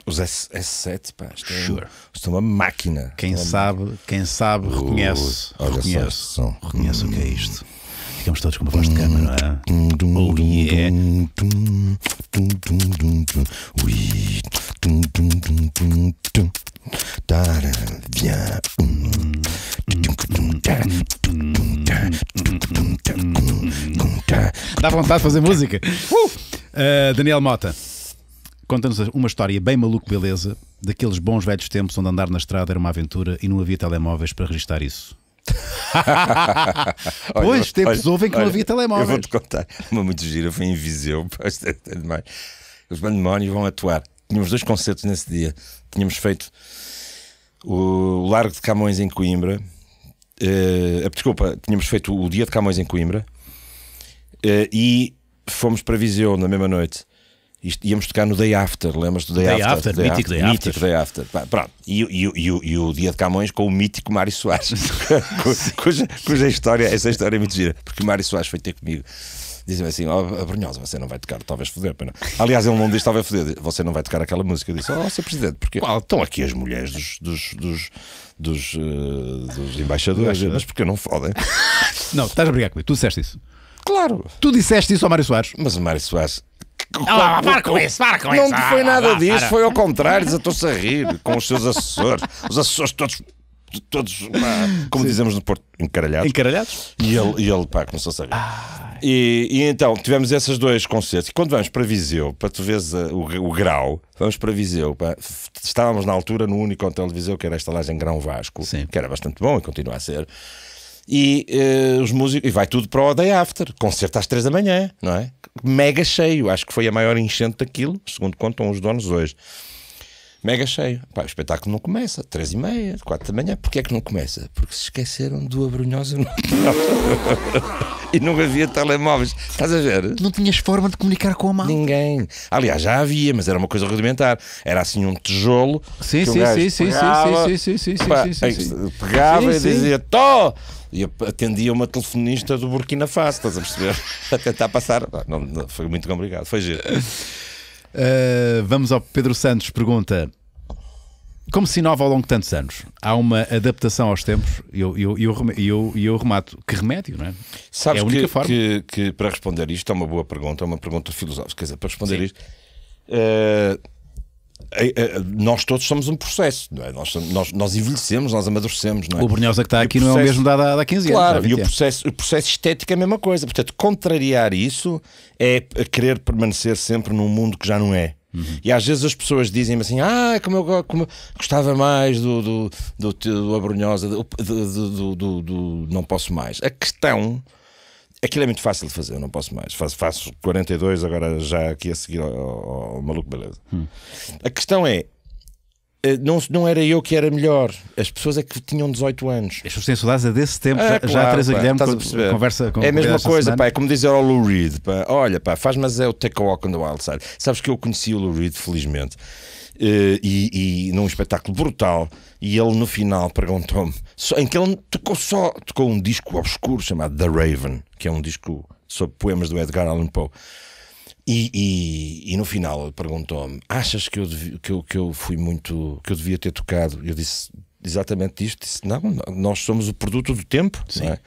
Os S, S7, pá, isto sure. isto é uma máquina. Quem uma sabe, máquina. quem sabe, reconhece. Uh, reconhece, só, reconhece hum. o que é isto. Ficamos todos com uma voz de cama, não é? Oh yeah! Dá vontade de fazer música. Uh, eh, Daniel Mota, conta-nos uma história bem maluco, beleza, daqueles bons velhos tempos onde andar na estrada era uma aventura e não havia telemóveis para registrar isso. olha, pois, tempos olha, houve em que olha, não havia telemóveis. Eu vou-te contar uma muito gira. Foi invisível. É, é Os pandemónios vão atuar tínhamos dois concertos nesse dia. Tínhamos feito o Largo de Camões em Coimbra. Uh, desculpa, tínhamos feito o Dia de Camões em Coimbra uh, e fomos para Viseu na mesma noite. Isto, íamos tocar no Day After, lembras do Day, day After? after day mítico Day After. Day After. pronto. E, e, e, e, o Dia de Camões com o mítico Mário Soares, cuja, cuja, história, essa história é muito gira, porque o Mário Soares foi ter comigo dizem assim: oh, Brunhosa, é você não vai tocar, talvez foder. Pena. Aliás, ele não diz talvez foder, você não vai tocar aquela música. Eu disse: Oh, Sr. Presidente, porque Qual? estão aqui as mulheres dos, dos, dos, dos, uh, dos embaixadores, Embaixador. mas porque não fodem? Não, estás a brigar comigo, tu disseste isso. Claro. Tu disseste isso ao Mário Soares. Mas o Mário Soares ah, lá, para com isso, para com não isso. Não ah, foi nada ah, lá, disso, para. foi ao contrário, desatou-se a rir com os seus assessores. Os assessores todos, todos como Sim. dizemos no Porto, encaralhados. Encaralhados? E ele, e ele pá, começou-se a rir. Ah. E, e, então tivemos esses dois concertos. E quando vamos para Viseu, para tu veres uh, o, o, grau, vamos para Viseu. Estávamos na altura no único hotel de Viseu, que era a estalagem Grão Vasco, Sim. que era bastante bom e continua a ser. E uh, os músicos, e vai tudo para o Day After, concerto às 3 da manhã, não é? Mega cheio, acho que foi a maior enchente daquilo, segundo contam os donos hoje mega cheio. Pá, o espetáculo não começa, três e meia, quatro da manhã. Porquê é que não começa? Porque se esqueceram do Abrunhosa no E não havia telemóveis. Estás a ver? Não tinhas forma de comunicar com a malta. Ninguém. Aliás, já havia, mas era uma coisa rudimentar. Era assim um tijolo. Sim, sim, sim, sim, pegava, sim, sim, sim, sim, sim, sim, Pegava sim, e dizia: Tó! e atendia uma telefonista do Burkina Faso, estás a perceber? a tentar passar. Não, não, foi muito complicado, foi giro. Uh, vamos ao Pedro Santos, pergunta. Como se inova ao longo de tantos anos? Há uma adaptação aos tempos e eu, eu, eu, eu, eu remato. Que remédio, não é? Sabes é a única que, forma. Que, que, para responder isto é uma boa pergunta, é uma pergunta filosófica. Quer dizer, para responder Sim. isto, uh, é, é, nós todos somos um processo, não é? Nós, nós, nós envelhecemos, nós amadurecemos, não é? O Brunhosa que está aqui processo, não é o mesmo da da 15 anos. Claro, é e o processo, o processo estético é a mesma coisa. Portanto, contrariar isso é querer permanecer sempre num mundo que já não é. Uhum. E às vezes as pessoas dizem-me assim: Ah, como eu, como eu gostava mais do, do, do, do Abrunhosa, do, do, do, do, Não Posso Mais. A questão Aquilo é muito fácil de fazer, eu não posso mais. Faço, faço 42 agora já aqui a seguir ao, ao, ao maluco beleza. Hum. A questão é, eh, não, não era eu que era melhor, as pessoas é que tinham 18 anos. As pessoas têm saudades é desse tempo, ah, já, claro, já há três Guilherme a conversa com É a mesma coisa, pá, é como dizer ao Lou Reed, pá, olha, pá, faz mas é o Take a Walk on the Wild Side. Sabes que eu conheci o Lou Reed, felizmente. Eh, e, e num espetáculo brutal. E ele no final perguntou-me, em que ele tocou só tocou um disco obscuro chamado The Raven, que é um disco sobre poemas do Edgar Allan Poe. E, e, e, no final ele perguntou-me: Achas que eu, que, eu, que eu fui muito. que eu devia ter tocado? Eu disse: exatamente isto, disse: não, nós somos o produto do tempo. É? Uh,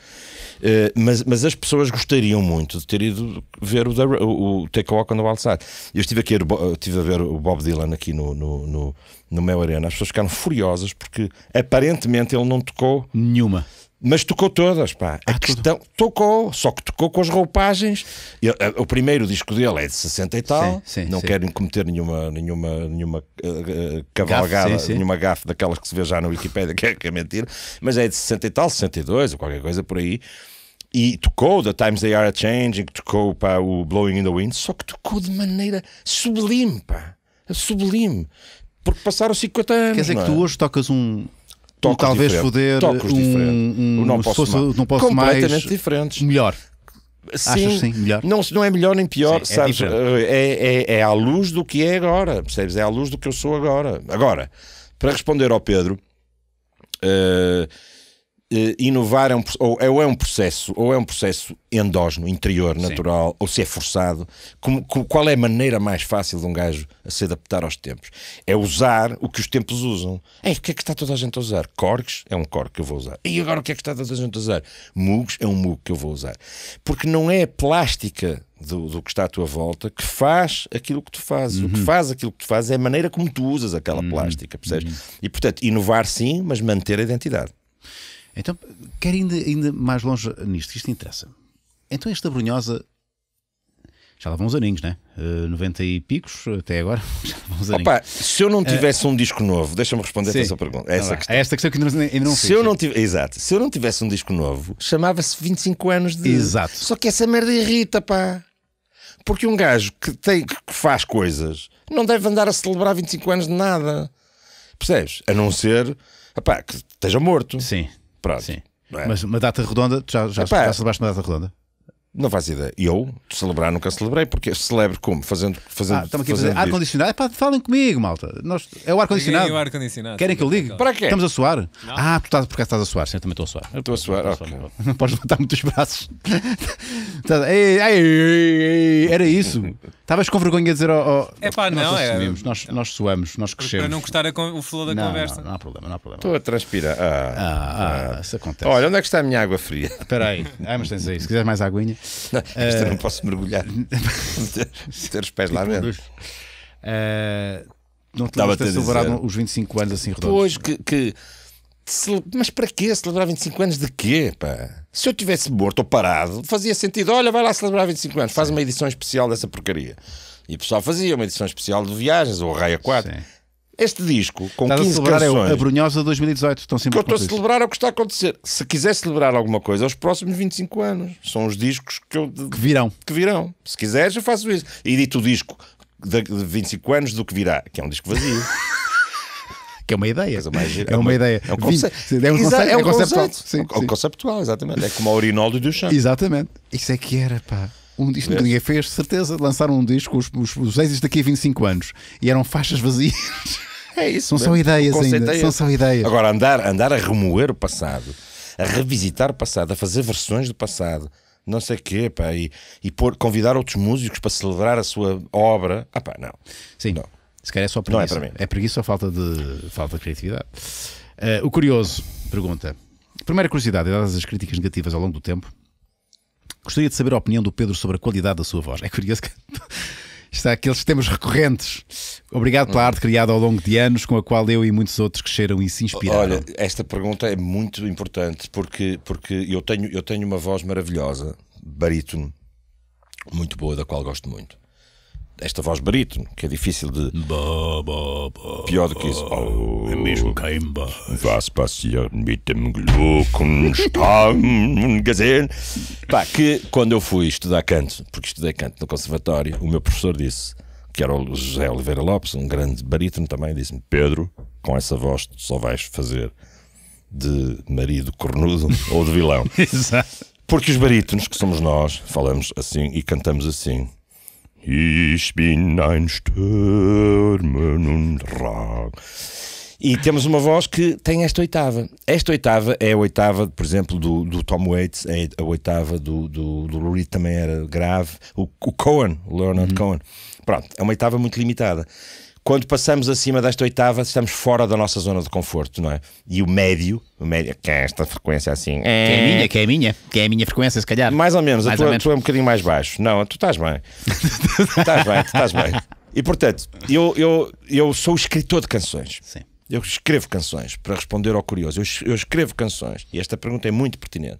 mas, mas as pessoas gostariam muito de ter ido ver o, The, o, o Take a Walk on the Wild Side. Eu estive, aqui, eu eh, estive a ver o Bob Dylan aqui no, no, no, no Mel Arena. As pessoas ficaram furiosas porque aparentemente ele não tocou. Nenhuma mas tocou todas, pá. Ah, a questão, tudo. tocou, só que tocou com as roupagens. Eu, a, eh, o primeiro disco dele é de 60 e tal. Sim, sim, não sim. quero cometer nenhuma, nenhuma, nenhuma uh, cavalgada, gafe, nenhuma gafe daquelas que se vê já na Wikipedia, que é, que é mentira. Mas é de 60 e tal, 62 ou qualquer coisa por aí. E tocou The Times They Are a Changing, tocou pá, o Blowing in the Wind, só que tocou de maneira sublime, pá. Sublime. Porque passaram 50 anos. Quer dizer é? que tu hoje tocas um, tocos talvez foder tocos um, um, não posso, fosse, mais. Não posso completamente mais diferentes. Melhor. Sim, Achas, sim, melhor? Não, não é melhor nem pior, sim, é sabes? É, é, é, é à luz do que é agora, percebes? É à luz do que eu sou agora. Agora, para responder ao Pedro, uh, eh, inovar é um, é, ou, é um processo, ou é um processo endógeno, interior, natural, Sim. ou se é forçado. Como, como, qual é a maneira mais fácil de um gajo se adaptar aos tempos? É usar o que os tempos usam. Ei, o que é que está toda a gente a usar? Corques é um corque que eu vou usar. E agora o que é que está toda a gente a usar? Mugs é um mugo que eu vou usar. Porque não é a plástica do, do, que está à tua volta que faz aquilo que tu fazes. Uhum. O que uhum. faz aquilo que tu fazes é a maneira como tu usas aquela uhum. plástica, percebes? Uhum. E portanto, inovar sim, mas manter a identidade. Então, quero ainda, ainda mais longe nisto, isto interessa. Então, esta brunhosa. Já lá vão uns aninhos, né? Uh, eh, 90 e picos até agora. Já lá vão uns Opa, se eu não eh, tivesse uh, um disco novo, deixa-me responder sim, essa pergunta. É tá essa lá, questão. É esta questão que ainda não se fiz, eu não tive, Exato. Se eu não tivesse um disco novo, chamava-se 25 anos de. Exato. Só que essa merda irrita, pá. Porque um gajo que, tem, que faz coisas não deve andar a celebrar 25 anos de nada. Percebes? A não ser. Epá, que esteja morto. Sim. Sim. É? Mas uma data redonda, já, já, Epá, debaixo de uma data redonda? Não faz ideia. Eu, celebrar, nunca celebrei, porque celebro como? Fazendo. fazendo ah, estamos aqui fazendo a fazer ar-condicionado. É falem comigo, malta. Nós, é o ar-condicionado. É ar Querem que eu ligue? Para quê? Estamos a suar? Não. Ah, estás, porque estás a suar, sim, eu também estou a suar. Estou a suar, estou a Okay. Não podes levantar muitos braços. Tá, ei, ei, ei, era isso. Estavas com vergonha de dizer. Oh, é pá, não, é. Nós, nós suamos, nós crescemos. Para não gostar o flow da não, conversa. Não, não, há problema, não há problema. Estou a transpirar. Ah, ah, ah, ah, isso acontece. Olha, onde é que está a minha água fria? Espera aí. Ah, mas tens aí. Se quiseres mais aguinha. Não, eu não posso mergulhar. ter os pés lá tipo dentro. Uh, não te lembras de celebrar os 25 anos assim redondos? Pois, que, que... Mas para quê? Celebrar 25 anos de quê, pá? Se eu tivesse morto ou parado, fazia sentido. Olha, vai lá celebrar 25 anos, faz Sim. uma edição especial dessa porcaria. E o pessoal fazia uma edição especial de viagens, ou Raia 4. Sim. Este disco, com Estás 15 a celebrar é canções... É a Brunhosa 2018, tão o que eu Estou a celebrar é o que está a acontecer. Se quiser celebrar alguma coisa, aos próximos 25 anos. São os discos que eu... Que virão. Que virão. Se quiseres, eu faço isso. e dito o disco de 25 anos do que virá, que é um disco vazio. que é uma ideia. É, é uma, uma, ideia. É um, conceito é um, conce... É, é um conceptual. Sim, é sim. conceptual, exatamente. É como a urinol do Duchamp. Exatamente. Isso é que era, pá. Um disco que é. ninguém fez, certeza, lançaram um disco, os, os, os êxitos daqui a 25 anos, e eram faixas vazias. É isso. São mesmo. só ideias ainda. É são só ideias. Agora, andar, andar a remoer o passado, a revisitar o passado, a fazer versões do passado, não sei o quê, pá, e, e por, convidar outros músicos para celebrar a sua obra. Ah, pá, não. Sim. Não. Se calhar é só preguiça. Não é, para mim. é preguiça ou falta de, falta de criatividade. Uh, o curioso pergunta. Primeira curiosidade, dadas as críticas negativas ao longo do tempo, Gostaria de saber a opinião do Pedro sobre a qualidade da sua voz. É curioso que está aqueles temas recorrentes. Obrigado pela arte criada ao longo de anos, com a qual eu e muitos outros cresceram e se inspiraram. Olha, esta pergunta é muito importante porque, porque eu, tenho, eu tenho uma voz maravilhosa, barítono, muito boa, da qual gosto muito esta voz barítono, que é difícil de. Pior do que isso. Oh, é mesmo cá em Was passiert mit dem Glockenstammgesehen? Pá, que quando eu fui estudar canto, porque estudei canto no conservatório, o meu professor disse, que era o José Oliveira Lopes, um grande barítono também, disse-me: Pedro, com essa voz tu só vais fazer de marido cornudo ou de vilão. Exato. Porque os barítonos, que somos nós, falamos assim e cantamos assim. Ich bin ein Stürmen und Rag. E temos uma voz que tem esta oitava. Esta oitava é a oitava, por exemplo, do, do Tom Waits, é a oitava do, do, do Lou Reed também era grave. O, o Cohen, o Leonard uhum. Cohen. Pronto, é uma oitava muito limitada quando passamos acima desta oitava, estamos fora da nossa zona de conforto, não é? E o médio, o médio que é esta frequência assim. É... Que é minha, que é minha, que é a minha frequência, se calhar. Mais ou menos, mais a tua, menos. é um bocadinho mais baixo. Não, tu estás bem. tu estás bem, tu estás bem. E portanto, eu, eu, eu sou escritor de canções. Sim. Eu escrevo canções, para responder ao curioso. Eu, eu escrevo canções, e esta pergunta é muito pertinente.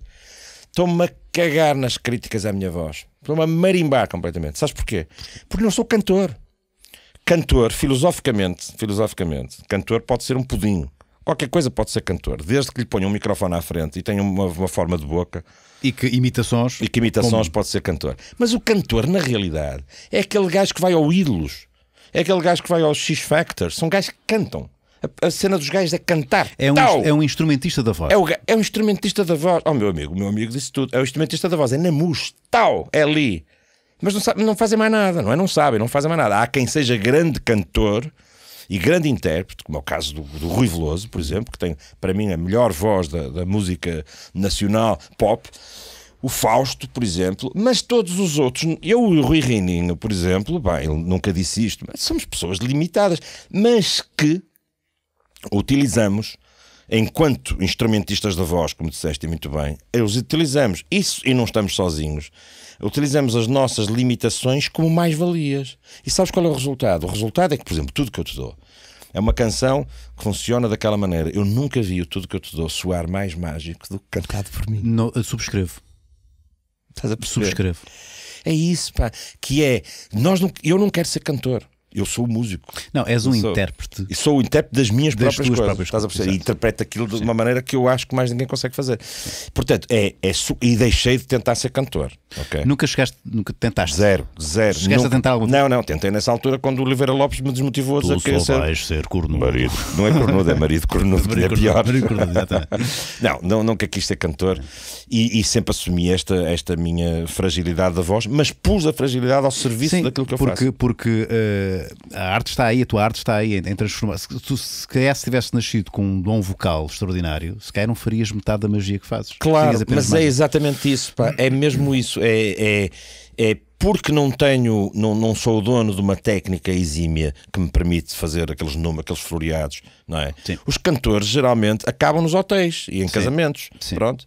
Estou-me a cagar nas críticas à minha voz. Estou-me a marimbar completamente. Sabes porquê? Porque não sou cantor. Cantor, filosoficamente, filosoficamente, cantor pode ser um pudim. Qualquer coisa pode ser cantor, desde que lhe ponha um microfone à frente e tenha uma, uma forma de boca. E que imitações. E que imitações como... pode ser cantor. Mas o cantor, na realidade, é aquele gajo que vai ao ídolos, é aquele gajo que vai aos X-Factor, são gajos que cantam. A, a cena dos gajos é cantar. É um, é um instrumentista da voz. É, o, é um instrumentista da voz. Oh, meu amigo, meu amigo disse tudo. É um instrumentista da voz, é na mus. Tal, é ali mas não, não fazem mais nada, não é? Não sabem, não fazem mais nada. Há quem seja grande cantor e grande intérprete, como é o caso do, do Rui Veloso, por exemplo, que tem para mim a melhor voz da, da música nacional pop. O Fausto, por exemplo, mas todos os outros, eu e o Rui Reininho, por exemplo, bem, ele nunca disse isto, mas somos pessoas limitadas, mas que utilizamos enquanto instrumentistas da voz, como disseste muito bem, os utilizamos. Isso e não estamos sozinhos utilizamos as nossas limitações como mais-valias. E sabes qual é o resultado? O resultado é que, por exemplo, tudo que eu te dou. É uma canção que funciona daquela maneira. Eu nunca vi o Tudo Que Eu Te Dou soar mais mágico do que cantado por mim. No, eh, subscrevo. Estás a perceber? Subscrevo. É isso, pá. Que é, nós não, eu não quero ser cantor eu sou músico. Não, és um eu intérprete. Sou, e sou o intérprete das minhas das próprias coisas. Próprias estás a perceber? E interpreto aquilo de Sim. uma maneira que eu acho que mais ninguém consegue fazer. Portanto, é, é e deixei de tentar ser cantor. Okay? Nunca chegaste, nunca tentaste? Zero, zero. Chegaste nunca, a tentar algum Não, não, tentei nessa altura quando o Oliveira Lopes me desmotivou tu a dizer que só vais ser cornudo. Marido. Não é cornudo, é marido cornudo, que é pior. Marido cornudo, não, não, nunca quis ser cantor e, e, sempre assumi esta, esta minha fragilidade da voz, mas pus a fragilidade ao serviço Sim, daquilo que eu porque, faço. Porque. Uh a arte está aí, a tua arte está aí em, em transformar. Se, tu, se calhar se tivesse nascido com um dom vocal extraordinário, se calhar não farias metade da magia que fazes. Claro, mas é mais. é exatamente isso, pá. é mesmo isso. É, é, é porque não tenho, não, não sou o dono de uma técnica exímia que me permite fazer aqueles números, aqueles floreados, não é? Sim. Os cantores geralmente acabam nos hotéis e em Sim. casamentos, Sim. pronto.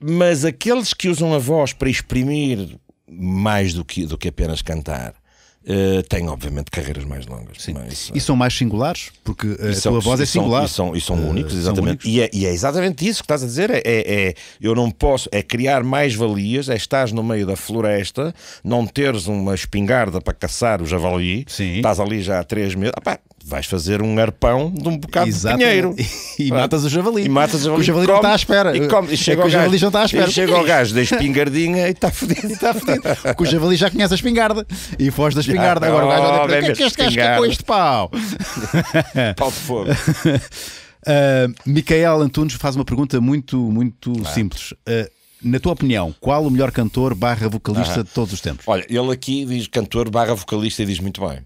Mas aqueles que usam a voz para exprimir mais do que, do que apenas cantar, uh, eh, têm, obviamente, carreiras mais longas. Mas, e são mais singulares, porque eh, a são, tua voz é singular. São, e são, e são eh, únicos, exatamente. São únicos. E, é, e, é, exatamente isso que estás a dizer. É, é, é eu não posso, é criar mais valias, é estás no meio da floresta, não teres uma espingarda para caçar o javali, Sim. estás ali já há três meses. Ah, pá, vais fazer um arpão de um bocado Exatamente. de pinheiro. E Pronto. matas o javali. E matas o javali. O javali come, não está à espera. E, come, e é chega é o javali gajo, está à espera. E chega gajo da espingardinha e está fodido. está fodido. o javali já conhece a espingarda. E foge da espingarda. Já, Agora oh, o gajo olha oh, para o que é que este gajo quer com este pau? pau de fogo. Uh, Micael Antunes faz uma pergunta muito, muito ah. simples. Uh, na tua opinião, qual o melhor cantor barra vocalista ah. de todos os tempos? Olha, ele aqui diz cantor barra vocalista e diz muito bem.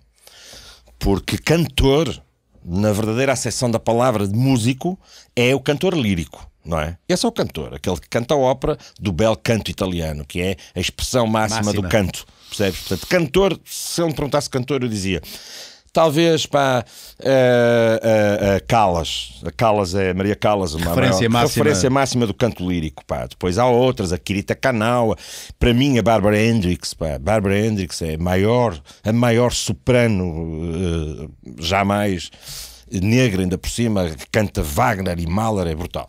Porque cantor, na verdadeira acessão da palavra de músico, é o cantor lírico não é? Esse é o cantor, aquele que canta a ópera do bel canto italiano, que é a expressão máxima, máxima. do canto, percebes? Portanto, cantor, se ele me perguntasse cantor, eu dizia talvez para uh, eh, eh, eh, Calas. A Calas é Maria Calas, uma referência, maior, máxima. referência máxima do canto lírico. Pá. Depois há outras, a Kirita Canal, para mim a Bárbara Hendricks. Pá. Bárbara Hendricks é maior, a maior soprano jamais negra, ainda por cima, que canta Wagner e Mahler, é brutal.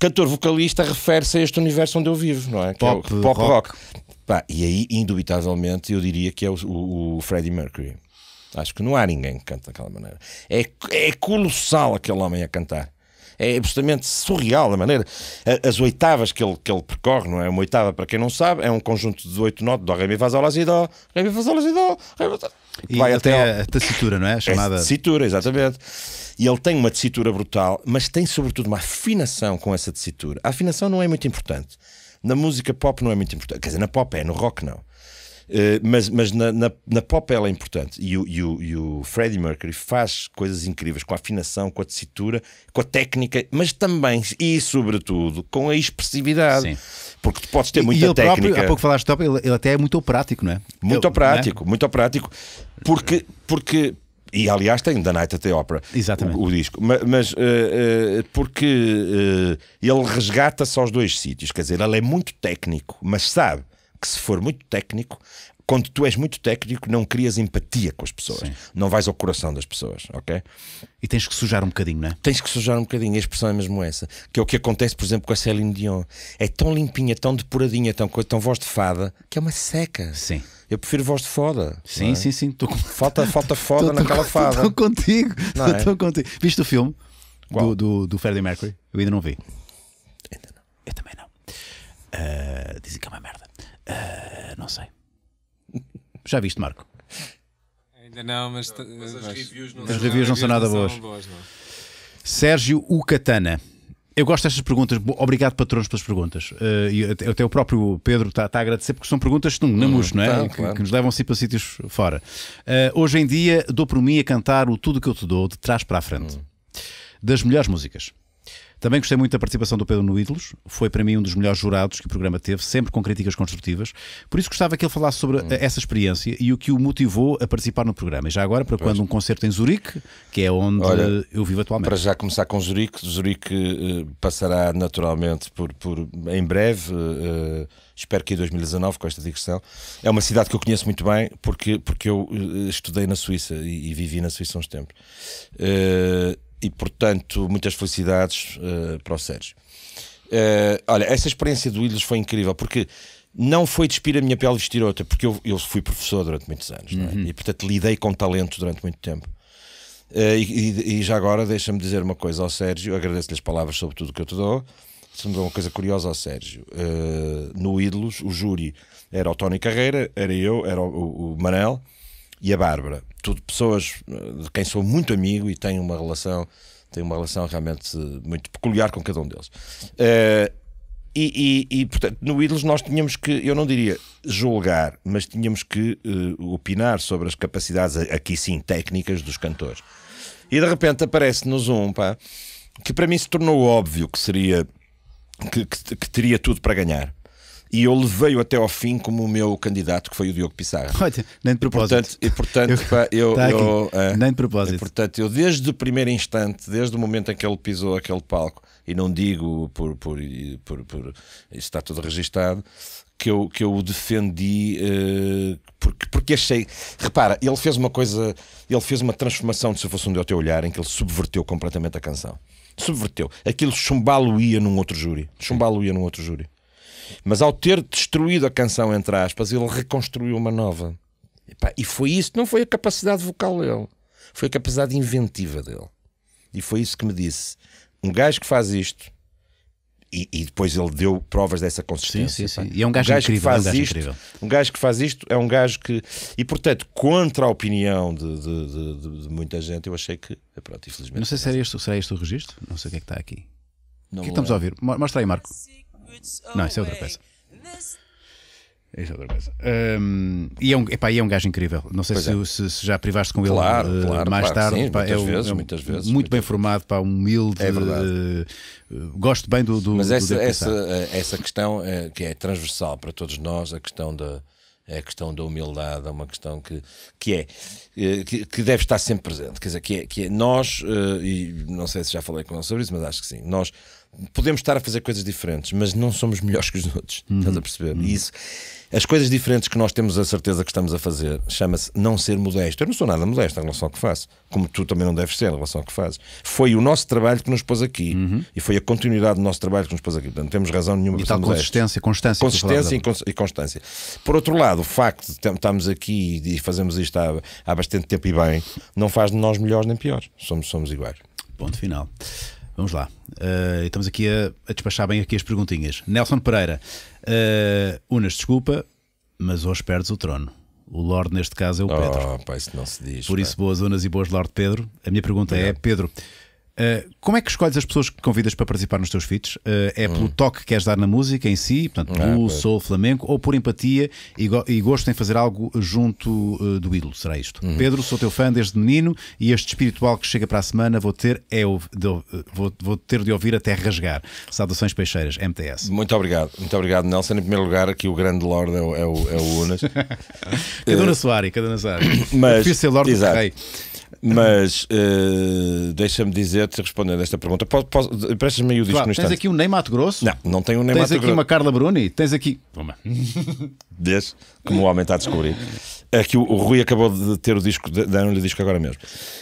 Cantor vocalista refere-se a este universo onde eu vivo, não é? é pop, é pop rock. rock. Pá, e aí, indubitavelmente, eu diria que é o, o, o Freddie Mercury. Acho que não há ninguém que cante daquela maneira. É, é colossal aquele homem a cantar. É absolutamente surreal a maneira. As oitavas que ele, que ele percorre, não é? Uma oitava, para quem não sabe, é um conjunto de oito notas: Dó, Ré, Mi, Fá, Sol, Lá, Si, Dó, Ré, Mi, Fá, Sol, Lá, Si, Dó. E vai até, a tessitura, não é? é chamada. É tessitura, exatamente. E ele tem uma tessitura brutal, mas tem sobretudo uma afinação com essa tessitura. A afinação não é muito importante. Na música pop não é muito importante. Quer dizer, na pop é, no rock não. Eh, mas, mas na, na, na, pop ela é importante. E o, e, o, e o Freddie Mercury faz coisas incríveis com a afinação, com a tessitura, com a técnica, mas também e sobretudo com a expressividade. Sim. Porque tu podes ter muita e ele técnica. Próprio, há pouco falaste top, ele, ele até é muito prático, não é? Muito ele, é? prático, é? muito prático. Porque, porque e aliás tem The Night at the Opera Exatamente. O, o disco, mas, mas uh, eh, uh, eh, porque uh, ele resgata só os dois sítios, quer dizer, ele é muito técnico, mas sabe que se for muito técnico, quando tu és muito técnico, não crias empatia com as pessoas. Sim. Não vais ao coração das pessoas, ok? E tens que sujar um bocadinho, não é? Tens que sujar um bocadinho, a expressão é mesmo essa. Que é o que acontece, por exemplo, com a Céline Dion. É tão limpinha, tão depuradinha, tão, tão voz de fada, que é uma seca. Sim. Eu prefiro voz de foda. Sim, é? sim, sim. Tô... Falta, falta foda tô, naquela fada. Estou contigo. Estou é? contigo. Viste o filme do, do, do Freddie Mercury? Eu ainda não vi. Ainda não. Eu também não. Uh, dizem que é uma merda. Uh, não sei. Já viste, Marco? Ainda não, mas, não, mas eh, as, mas, reviews não, as reviews, não, são nada boas. Sérgio Ucatana. Eu gosto destas perguntas. Obrigado, patronos, pelas perguntas. Uh, até, até, o próprio Pedro está, tá a agradecer, porque são perguntas de um uhum. namucho, não é? claro. Que, nos levam sempre assim para sítios fora. Uh, hoje em dia, dou por mim a cantar o Tudo Que Eu Te Dou, de trás para a frente. Hum. Das melhores músicas. Também gostei muito da participação do Pedro no Ídolos, foi para mim um dos melhores jurados que o programa teve, sempre com críticas construtivas. Por isso gostava que ele falasse sobre hum. essa experiência e o que o motivou a participar no programa. E já agora, para pois. quando um concerto em Zurique, que é onde Olha, eu vivo atualmente. Para já começar com Zurique, Zurique eh, passará naturalmente por, por em breve. Uh, espero que em 2019, com esta digressão. É uma cidade que eu conheço muito bem, porque, porque eu eh, estudei na Suíça e, e vivi na Suíça uns tempos. Uh, e, portanto, muitas felicidades uh, para o Sérgio. Uh, olha, essa experiência do ídolos foi incrível, porque não foi despir a minha pele vestir outra, porque eu, eu fui professor durante muitos anos é? uhum. é? e, portanto, lidei com talento durante muito tempo. Uh, e, e, já agora, deixa-me dizer uma coisa ao Sérgio, agradeço-lhe as palavras sobre tudo que eu te dou. Se me dou uma coisa curiosa ao Sérgio, uh, no Ídolos, o júri era o Tony Carreira, era eu, era o, o Manel e a Bárbara sobretudo pessoas eh, de quem sou muito amigo e tenho uma relação, tenho uma relação realmente muito peculiar com cada um deles. Uh, e, e, e, portanto, no Ídolos nós tínhamos que, eu não diria julgar, mas tínhamos que uh, opinar sobre as capacidades, aqui sim, técnicas dos cantores. E de repente aparece-nos um, pá, que para mim se tornou óbvio que seria, que, que, que teria tudo para ganhar e eu levei-o até ao fim como o meu candidato, que foi o Diogo Pissarra. Olha, nem de propósito. E portanto, e, portanto eu, pá, eu, tá eu é. nem de propósito. E, portanto, eu desde o primeiro instante, desde o momento em que ele pisou aquele palco, e não digo por, por, por, por isso está tudo registado, que eu, que eu o defendi uh, porque, porque achei. Repara, ele fez uma coisa, ele fez uma transformação de Se Fosse um Deus Teu Olhar em que ele subverteu completamente a canção. Subverteu. Aquilo chumbá-lo-ia num outro júri. Chumbá-lo-ia num outro júri. Mas ao ter destruído a canção, entre aspas, ele reconstruiu uma nova. E, pá, e foi isso, não foi a capacidade vocal dele, foi a capacidade inventiva dele. E foi isso que me disse: um gajo que faz isto, e, e depois ele deu provas dessa consistência. Sim, sim, sim. E é um gajo, um gajo incrível, que é faz um gajo isto, incrível. Um gajo que faz isto é um gajo que. E portanto, contra a opinião de, de, de, de muita gente, eu achei que. É, pronto, infelizmente. Não sei se era este, será este o registro? Não sei o que é que está aqui. Não o que é que estamos a ouvir? Mostra aí, Marco. Sim. Não, isso é outra peça. É isso é outra peça Um, e, é um, epá, e é um gajo incrível. Não sei se, é. se, se, já privaste com claro, ele eh, claro, mais claro, tarde. Sim, pá, é muitas, é um, vezes, é um, muitas vezes. Muito muitas bem vezes. formado, pá, humilde. É Uh, gosto bem do. do Mas essa, do essa, essa questão é, que é transversal para todos nós, a questão da. É a questão da humildade, é uma questão que, que é que, que, deve estar sempre presente. Quer dizer, que é, que é nós, e não sei se já falei com ele sobre isso, mas acho que sim, nós podemos estar a fazer coisas diferentes, mas não somos melhores que os outros. Uhum. Estás a perceber? Uhum. Isso, as coisas diferentes que nós temos a certeza que estamos a fazer chama-se não ser modesto. Eu não sou nada modesto em relação ao que faço, como tu também não deves ser em relação ao que fazes. Foi o nosso trabalho que nos pôs aqui uhum. e foi a continuidade do nosso trabalho que nos pôs aqui. Portanto, não temos razão nenhuma e para tal consistência, constância, consistência e, constância. Por outro lado, o facto de estarmos aqui e fazemos isto há, há bastante tempo e bem não faz de nós melhores nem piores. Somos, somos iguais. Ponto final. Vamos lá. Uh, estamos aqui a, a, despachar bem aqui as perguntinhas. Nelson Pereira, uh, Unas, desculpa, mas hoje perdes o trono. O Lorde, neste caso, é o Pedro. Oh, pá, isso não se diz, Por pá. isso, boas unas e boas Lorde Pedro. A minha pergunta é: Pedro, eh, como é que escolhes as pessoas que convidas para participar nos teus feats? Uh, é hum. pelo toque que queres dar na música em si, portanto, ah, blues, soul, flamenco, ou por empatia e, go e, gosto em fazer algo junto uh, do ídolo? Será isto? Hum. Pedro, sou teu fã desde menino e este espiritual que chega para a semana vou ter, é, de, vou, vou ter de ouvir até rasgar. Saudações Peixeiras, MTS. Muito obrigado, muito obrigado, Nelson. Em primeiro lugar, aqui o grande Lorde é o, é o, é o Unas. cadê na sua área, cadê na sua área? Mas, Difícil Lorde do Rei. Mas uh, deixa-me dizer-te, respondendo a esta pergunta, prestas-me aí o disco claro, Tens aqui um Ney Mato Grosso? Não, não tenho um Ney Mato Grosso. Tens aqui uma Carla Bruni? Tens aqui. Toma. Vês? Como o homem está a descobrir. aqui é o, Rui acabou de ter o disco, deram-lhe o disco agora mesmo.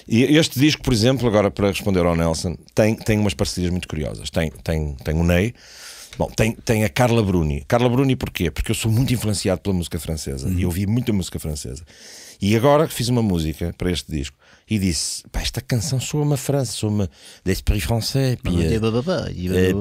E este disco, por exemplo, agora para responder ao Nelson, tem, tem umas parcerias muito curiosas. Tem, tem, tem o Ney. Bom, tem, tem a Carla Bruni. Carla Bruni porquê? Porque eu sou muito influenciado pela música francesa uhum. e ouvi muita música francesa. E agora fiz uma música para este disco e disse: Pá, esta canção soa-me a França, soa-me d'esprit français. Puis, euh, le,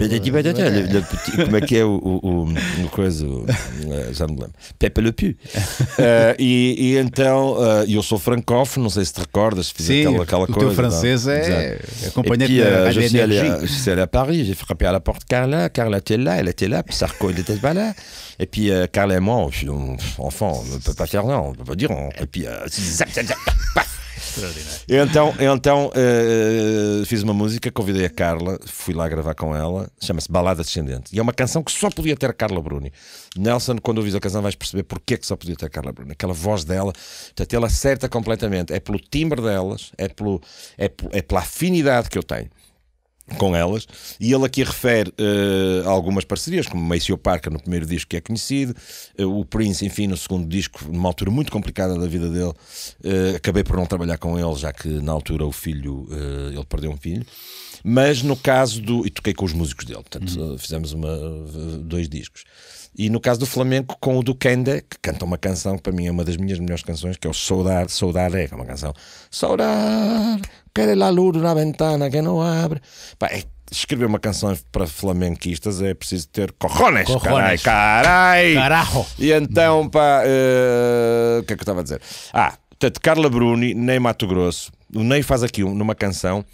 petit, como é que é o, o, o coisa? Eh, já me lembro. Pepe Le Pew. Uh, e, e, então, uh, eu sou francófono, não sei se te recordas, fiz Sim, aquela, aquela o coisa. O teu francês não? é acompanhante da euh, Je suis allé à, allé Paris, j'ai frappé à la porte Carla, Carla était là, elle était là, puis Sarko, il était pas là. Et puis euh, Carla et moi, on, enfant, on ne peut pas faire ça, on ne peut pas dire. On, et puis, euh, zap, zap, zap, paf Extraordinário. Então, então uh, fiz uma música, convidei a Carla, fui lá gravar com ela, chama-se Balada Descendente. E é uma canção que só podia ter Carla Bruni. Nelson, quando ouvis a canção, vais perceber porque é que só podia ter Carla Bruni. Aquela voz dela, portanto, ela acerta completamente. É pelo timbre delas, é, pelo, é, é pela afinidade que eu tenho com elas, e ele aqui refere uh, algumas parcerias, como Maceo Parker no primeiro disco que é conhecido, uh, o Prince, enfim, no segundo disco, numa altura muito complicada da vida dele, uh, acabei por não trabalhar com ele, já que na altura o filho, ele perdeu um filho, mas no caso do. e toquei com os músicos dele, portanto, uhum. fizemos uma, dois discos. E no caso do Flamengo, com o do Kenda, que canta uma canção que para mim é uma das minhas melhores canções, que é o Saudar, Saudar é uma canção. Saudar, querer la luro na ventana que não abre. Pá, é, escrever uma canção para flamenquistas é preciso ter corrones, corrones. carai, carai. Carajo. E então, pá, eh, o que é que eu estava a dizer? Ah, portanto, Carla Bruni, Ney Mato Grosso, o Ney faz aqui numa canção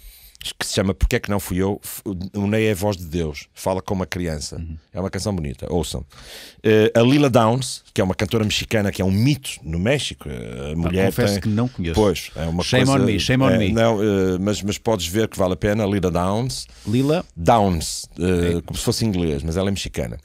que se chama Porquê é que não fui eu? O Ney é a voz de Deus, fala com uma criança. Uhum. É uma canção bonita, ouçam. Uh, a Lila Downs, que é uma cantora mexicana que é um mito no México, eh, a ah, mulher ah, confesso tem... que não conheço. Pois, é uma shame coisa... on me, shame on é, me. Não, uh, mas, mas podes ver que vale a pena, Lila Downs. Lila Downs, uh, é. como se fosse inglês, mas ela é mexicana.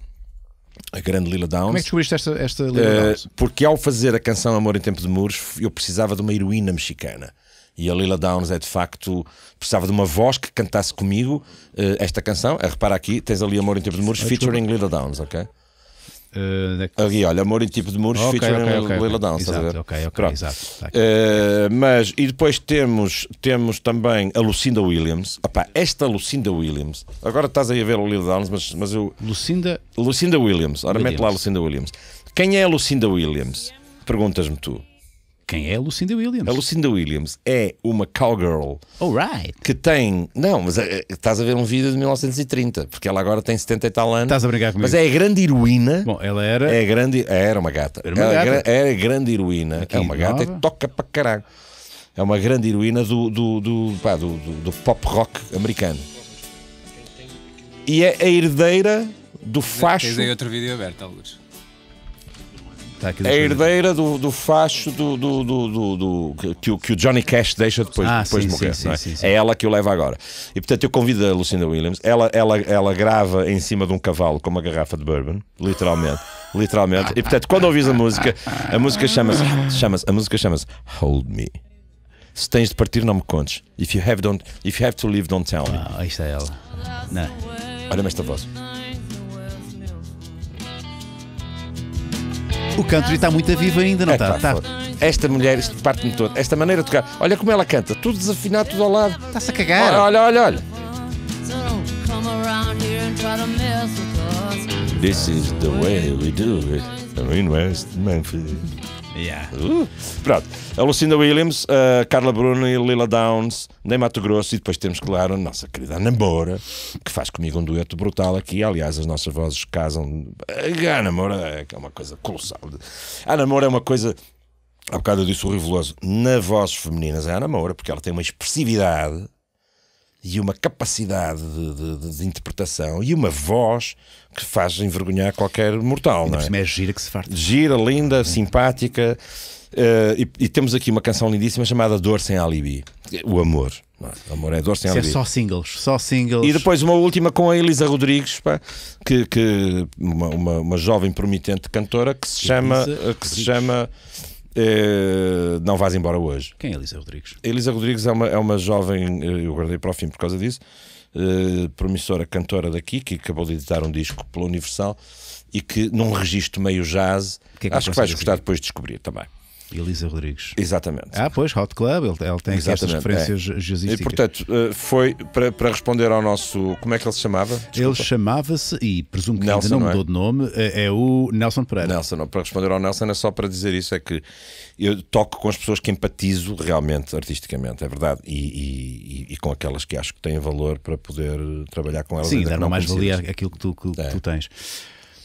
A grande Lila Downs. Como é que descobriste esta, esta Lila Downs? Porque ao fazer a canção Amor em Tempo de Muros, eu precisava de uma heroína mexicana. E a Lila Downs é de facto. Precisava de uma voz que cantasse comigo uh, esta canção. Ah, repara aqui, tens ali Amor em Tempo de Muros, ah, featuring Lila Downs, ok? Uh, olha, Amor em Tipo de Muros, okay, featuring okay, okay, Lila okay. Downs, exato, Ok, ok, exato. Tá uh, mas, e depois temos, temos também a Lucinda Williams. Opa, esta Lucinda Williams, agora estás aí a ver o Lila Downs, mas, mas eu. Lucinda? Lucinda Williams, ora Williams. mete lá a Lucinda Williams. Quem é a Lucinda Williams? Perguntas-me tu. Quem é a Lucinda Williams? A Lucinda Williams é uma cowgirl oh, right. que tem. Não, mas eh, eh, estás a ver um vídeo de 1930, porque ela agora tem 70 e tal anos. Estás a brincar comigo. Mas é a grande heroína. Bom, ela era. É grande, é, era uma gata. Era uma é gata. É grande heroína. Aqui é uma nova. gata e toca para caralho. É uma grande heroína do, do, do, pá, do, do pop rock americano. E é a herdeira do facho. Tens aí outro vídeo aberto, Algures. Tá a é herdeira do, do facho do, do, do, do que, o, que, o Johnny Cash deixa depois, ah, depois sim, de morrer. Sim, é? Sim, é? ela que o leva agora. E portanto eu convido a Lucinda Williams. Ela, ela, ela grava em cima de um cavalo com uma garrafa de bourbon, literalmente. literalmente. E portanto, quando ouvis a música, a música chama-se chama a música chama-se Hold Me. Se tens de partir, não me contes. If you have, don't, if you have to leave, don't tell me. Ah, isto é ela. Não. Olha-me esta voz. O country está muito vivo ainda, não é, está? Tá. tá. Esta mulher, isto parte-me todo. Esta maneira de tocar. Olha como ela canta, tudo desafinado, tudo ao lado. Está-se a cagar. Olha, olha, olha. This is the way we do it. Reinvest Memphis. Yeah. Uh, pronto. A Lucinda Williams, a Carla Bruno e Lila Downs, nem Mato Grosso, e depois temos, claro, a nossa querida Ana Moura, que faz comigo um dueto brutal aqui. Aliás, as nossas vozes casam. A Ana Moura é, é uma coisa colossal. A Ana Moura é uma coisa. Há bocado eu disse o Rivoloso, na voz femininas é a Ana Moura, porque ela tem uma expressividade e uma capacidade de, de, de, interpretação e uma voz que faz envergonhar qualquer mortal. não é? é gira que se farta. Gira, linda, simpática. Uh, e, e, temos aqui uma canção lindíssima chamada Dor Sem Alibi. O amor. É? Amor é dor sem Isso é alibi. É só singles, só singles. E depois uma última com a Elisa Rodrigues, pá, que, que uma, uma, uma, jovem promitente cantora que se chama. que se chama eh, não vais embora hoje. Quem é Elisa Rodrigues? Elisa Rodrigues é uma, é uma jovem, eh, eu guardei para o fim por causa disso, uh, promissora cantora daqui, que acabou de editar um disco pela Universal e que num registro meio jazz, que é que acho que vais gostar depois de descobrir também. Elisa Rodrigues. Exatamente. Ah, pois, Hot Club, ele, ele tem estas referências é. E, portanto, eh, foi para, para responder ao nosso. Como é que ele se chamava? Desculpa. Ele chamava-se, e presumo que Nelson, ainda não é? mudou é? de nome, é, é o Nelson Pereira. Nelson, não, para responder ao Nelson é só para dizer isso, é que eu toco com as pessoas que empatizo realmente artisticamente, é verdade, e, e, e com aquelas que acho que têm valor para poder trabalhar com elas. Sim, dar mais-valia aquilo que tu, que, é. que tu tens.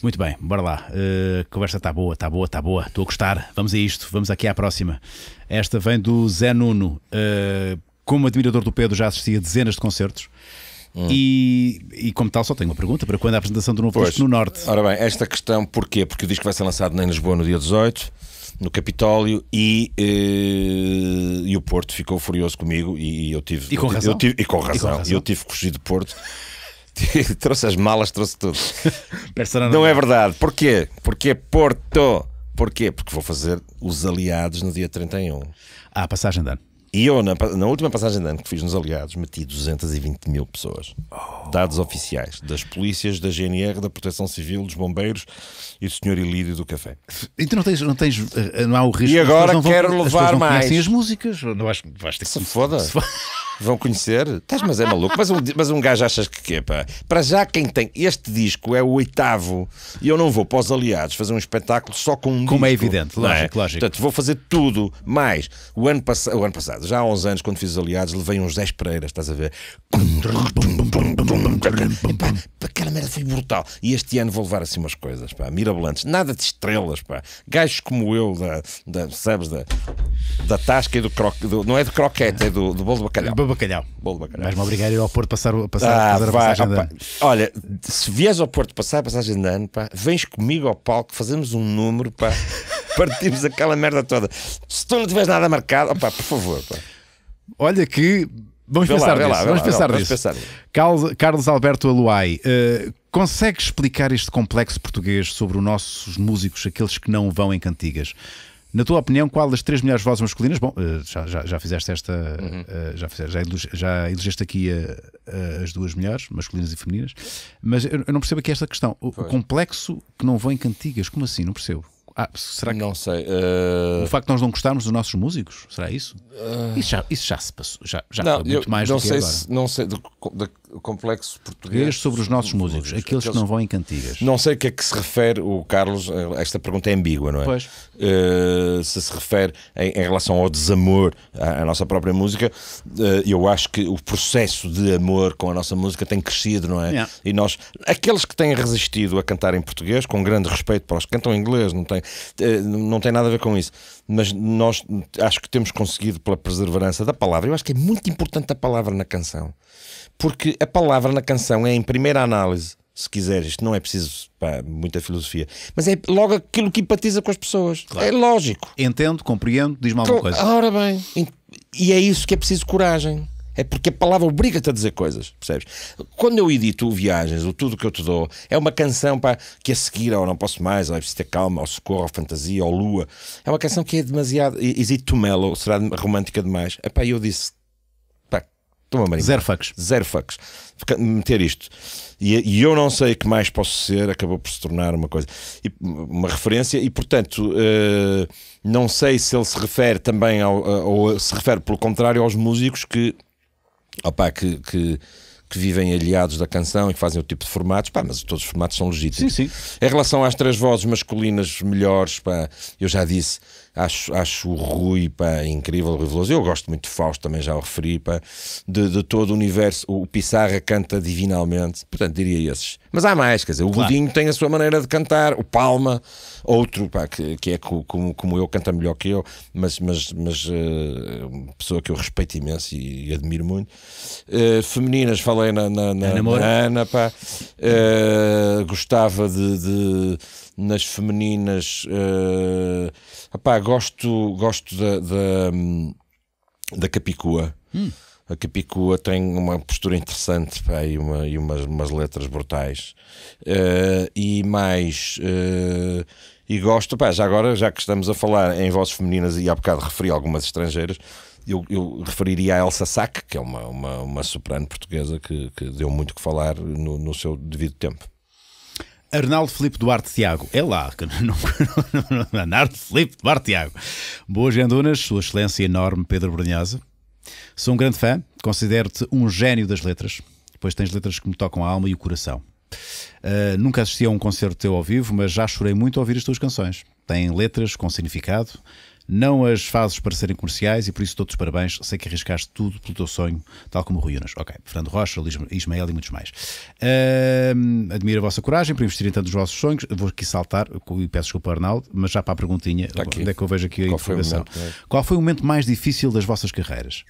Muito bem, bora lá. Uh, conversa está boa, está boa, está boa. Estou a gostar. Vamos a isto, vamos aqui à próxima. Esta vem do Zé Nuno. Uh, como admirador do Pedro, já assisti a dezenas de concertos. Hum. E, e, como tal, só tenho uma pergunta: para quando a apresentação do novo pois. disco no Norte? Ora bem, esta questão, porquê? Porque o disco vai ser lançado em Lisboa no dia 18, no Capitólio, e, e, eh, e o Porto ficou furioso comigo. E eu tive. E com razão. Eu tive, e com razão. E Eu tive que fugir de Porto. trouxe as malas, trouxe tudo. não é verdade. Porquê? Porque Porto. Porquê? Porque vou fazer os aliados no dia 31. Ah, passagem de ano. E eu, na, na, última passagem de ano que fiz nos aliados, meti 220 mil pessoas. Oh. Dados oficiais das polícias, da GNR, da Proteção Civil, dos bombeiros e do senhor Ilírio do Café. E tu não tens, não tens, eh, não há o risco... E agora quero vão, levar mais. as mais. as músicas? Não acho vais ter que... Se foda. Se foda. Vão conhecer? Estás, mas é maluco. Mas um, mas um gajo achas que quê, pá? Para já, quem tem. Este disco é o oitavo e eu não vou para os aliados fazer um espetáculo só com um Como é disco, é evidente, lógico, é? lógico. Portanto, vou fazer tudo. Mais, o ano, pass... o ano passado, já há uns anos, quando fiz os aliados, levei uns 10 Pereiras, estás a ver? aquela merda foi brutal. E este ano vou levar assim umas coisas, pá, mirabolantes. Nada de estrelas, pá. Gajos como eu, da, da, sabes, da, da tasca e do, croquete. Não é do croquete, é do, do bolo de bacalhau. Bolo de bacalhau. Bolo de bacalhau. Mas-me obrigar ao Porto passar, passar, ah, fazer a vai, passagem Olha, se vies ao Porto passar a passagem de ano, pá, vens comigo ao palco, fazemos um número, pá, partimos aquela merda toda. Se tu não tiveres nada marcado, opá, por favor, pá. Olha que Vamos vê pensar lá, nisso. Lá, vamos, lá, pensar vamos pensar Carlos, Alberto Aluai, uh, eh, consegue explicar este complexo português sobre os nossos músicos, aqueles que não vão em cantigas? Na tua opinião, qual das três melhores vozes masculinas? Bom, eh, já, já, já, fizeste esta. Uhum. Eh, já, fizeste, já, já aqui as duas melhores, masculinas e femininas, mas eu, eu não percebo aqui esta questão. O, o complexo que não vão em cantigas, como assim? Não percebo. Ah, será que... Não sei. Uh... O facto de nós não gostarmos dos nossos músicos, será isso? Uh... Isso, já, isso já se passou, já, já não, muito mais não do sei que agora. Se, não sei, de, de, complexo português sobre os nossos músicos, aqueles, aqueles, que não vão em cantigas. Não sei o que é que se refere o Carlos, eh, esta pergunta é ambígua, não é? Pois. Uh, se se refere em, em relação ao desamor à, à nossa própria música, uh, eu acho que o processo de amor com a nossa música tem crescido, não é? Yeah. E nós, aqueles que têm resistido a cantar em português, com grande respeito para os que cantam em inglês, não tem, uh, não tem nada a ver com isso, mas nós acho que temos conseguido pela perseverança da palavra, eu acho que é muito importante a palavra na canção porque a palavra na canção é, em primeira análise, se quiseres, isto não é preciso pá, muita filosofia, mas é logo aquilo que empatiza com as pessoas. Claro. É lógico. Entendo, compreendo, diz-me alguma coisa. Ora bem, e é isso que é preciso coragem. É porque a palavra obriga-te a dizer coisas, percebes? Quando eu edito o Viagens, o Tudo que eu te dou, é uma canção pá, que a seguir, ou não posso mais, ou é preciso ter calma, ou socorro, ou fantasia, ou lua. É uma canção que é demasiado. Is it too mellow? Será romântica demais? Epá, eu disse Estão a Zero fucks. Zero facos. Meter isto. E, e, eu não sei que mais posso ser, acabou por se tornar uma coisa, uma referência, e portanto, uh, não sei se ele se refere também, ao, eh, ou se refere pelo contrário aos músicos que, opá, que, que que vivem aliados da canção e que fazem o tipo de formatos, pá, mas todos os formatos são legítimos. Sim, sim. Em relação às três vozes masculinas melhores, pá, eu já disse, acho, acho o Rui pá, incrível, o Rui Veloso. Eu gosto muito de Fausto, também já o referi, pá, de, de todo o universo. O Pissarra canta divinalmente, portanto, diria esses. Mas há mais, quer dizer, o claro. Godinho tem a sua maneira de cantar, o Palma, outro pá, que, que é como, como eu, canta melhor que eu, mas, mas, mas uh, pessoa que eu respeito imenso e, e admiro muito. Uh, femininas, falei na, na, na, Ana, na Ana, pá. Uh, gostava de, de, nas femininas, uh, gosto, gosto da, da, hum, da Capicua. Hum. A Capicua tem uma postura interessante pá, e, uma, e umas, umas letras brutais. Uh, e mais. Uh, e gosto, pá, já agora, já que estamos a falar em vozes femininas e há bocado referi algumas estrangeiras, eu, eu, referiria a Elsa Sack, que é uma, uma, uma soprano portuguesa que, que deu muito que falar no, no seu devido tempo. Arnaldo Filipe Duarte Tiago. É lá, que não, não, não, não, Arnaldo Filipe Duarte Tiago. Boas gandunas, Sua Excelência Enorme Pedro Brunhosa. Sou um grande fã, considero-te um gênio das letras, pois tens letras que me tocam a alma e o coração. Uh, nunca assisti a um concerto teu ao vivo, mas já chorei muito ao ouvir as tuas canções. Têm letras com significado, não as fases para serem comerciais e por isso todos parabéns. Sei que arriscaste tudo pelo teu sonho, tal como o Rui Unas. Ok, Fernando Rocha, Ismael e muitos mais. admiro a vossa coragem para investir em tantos vossos sonhos. Vou aqui saltar, e peço desculpa, Arnaldo, mas já para a perguntinha, tá onde é que eu vejo aqui a Qual informação. Foi momento, é? Qual foi o momento mais difícil das vossas carreiras?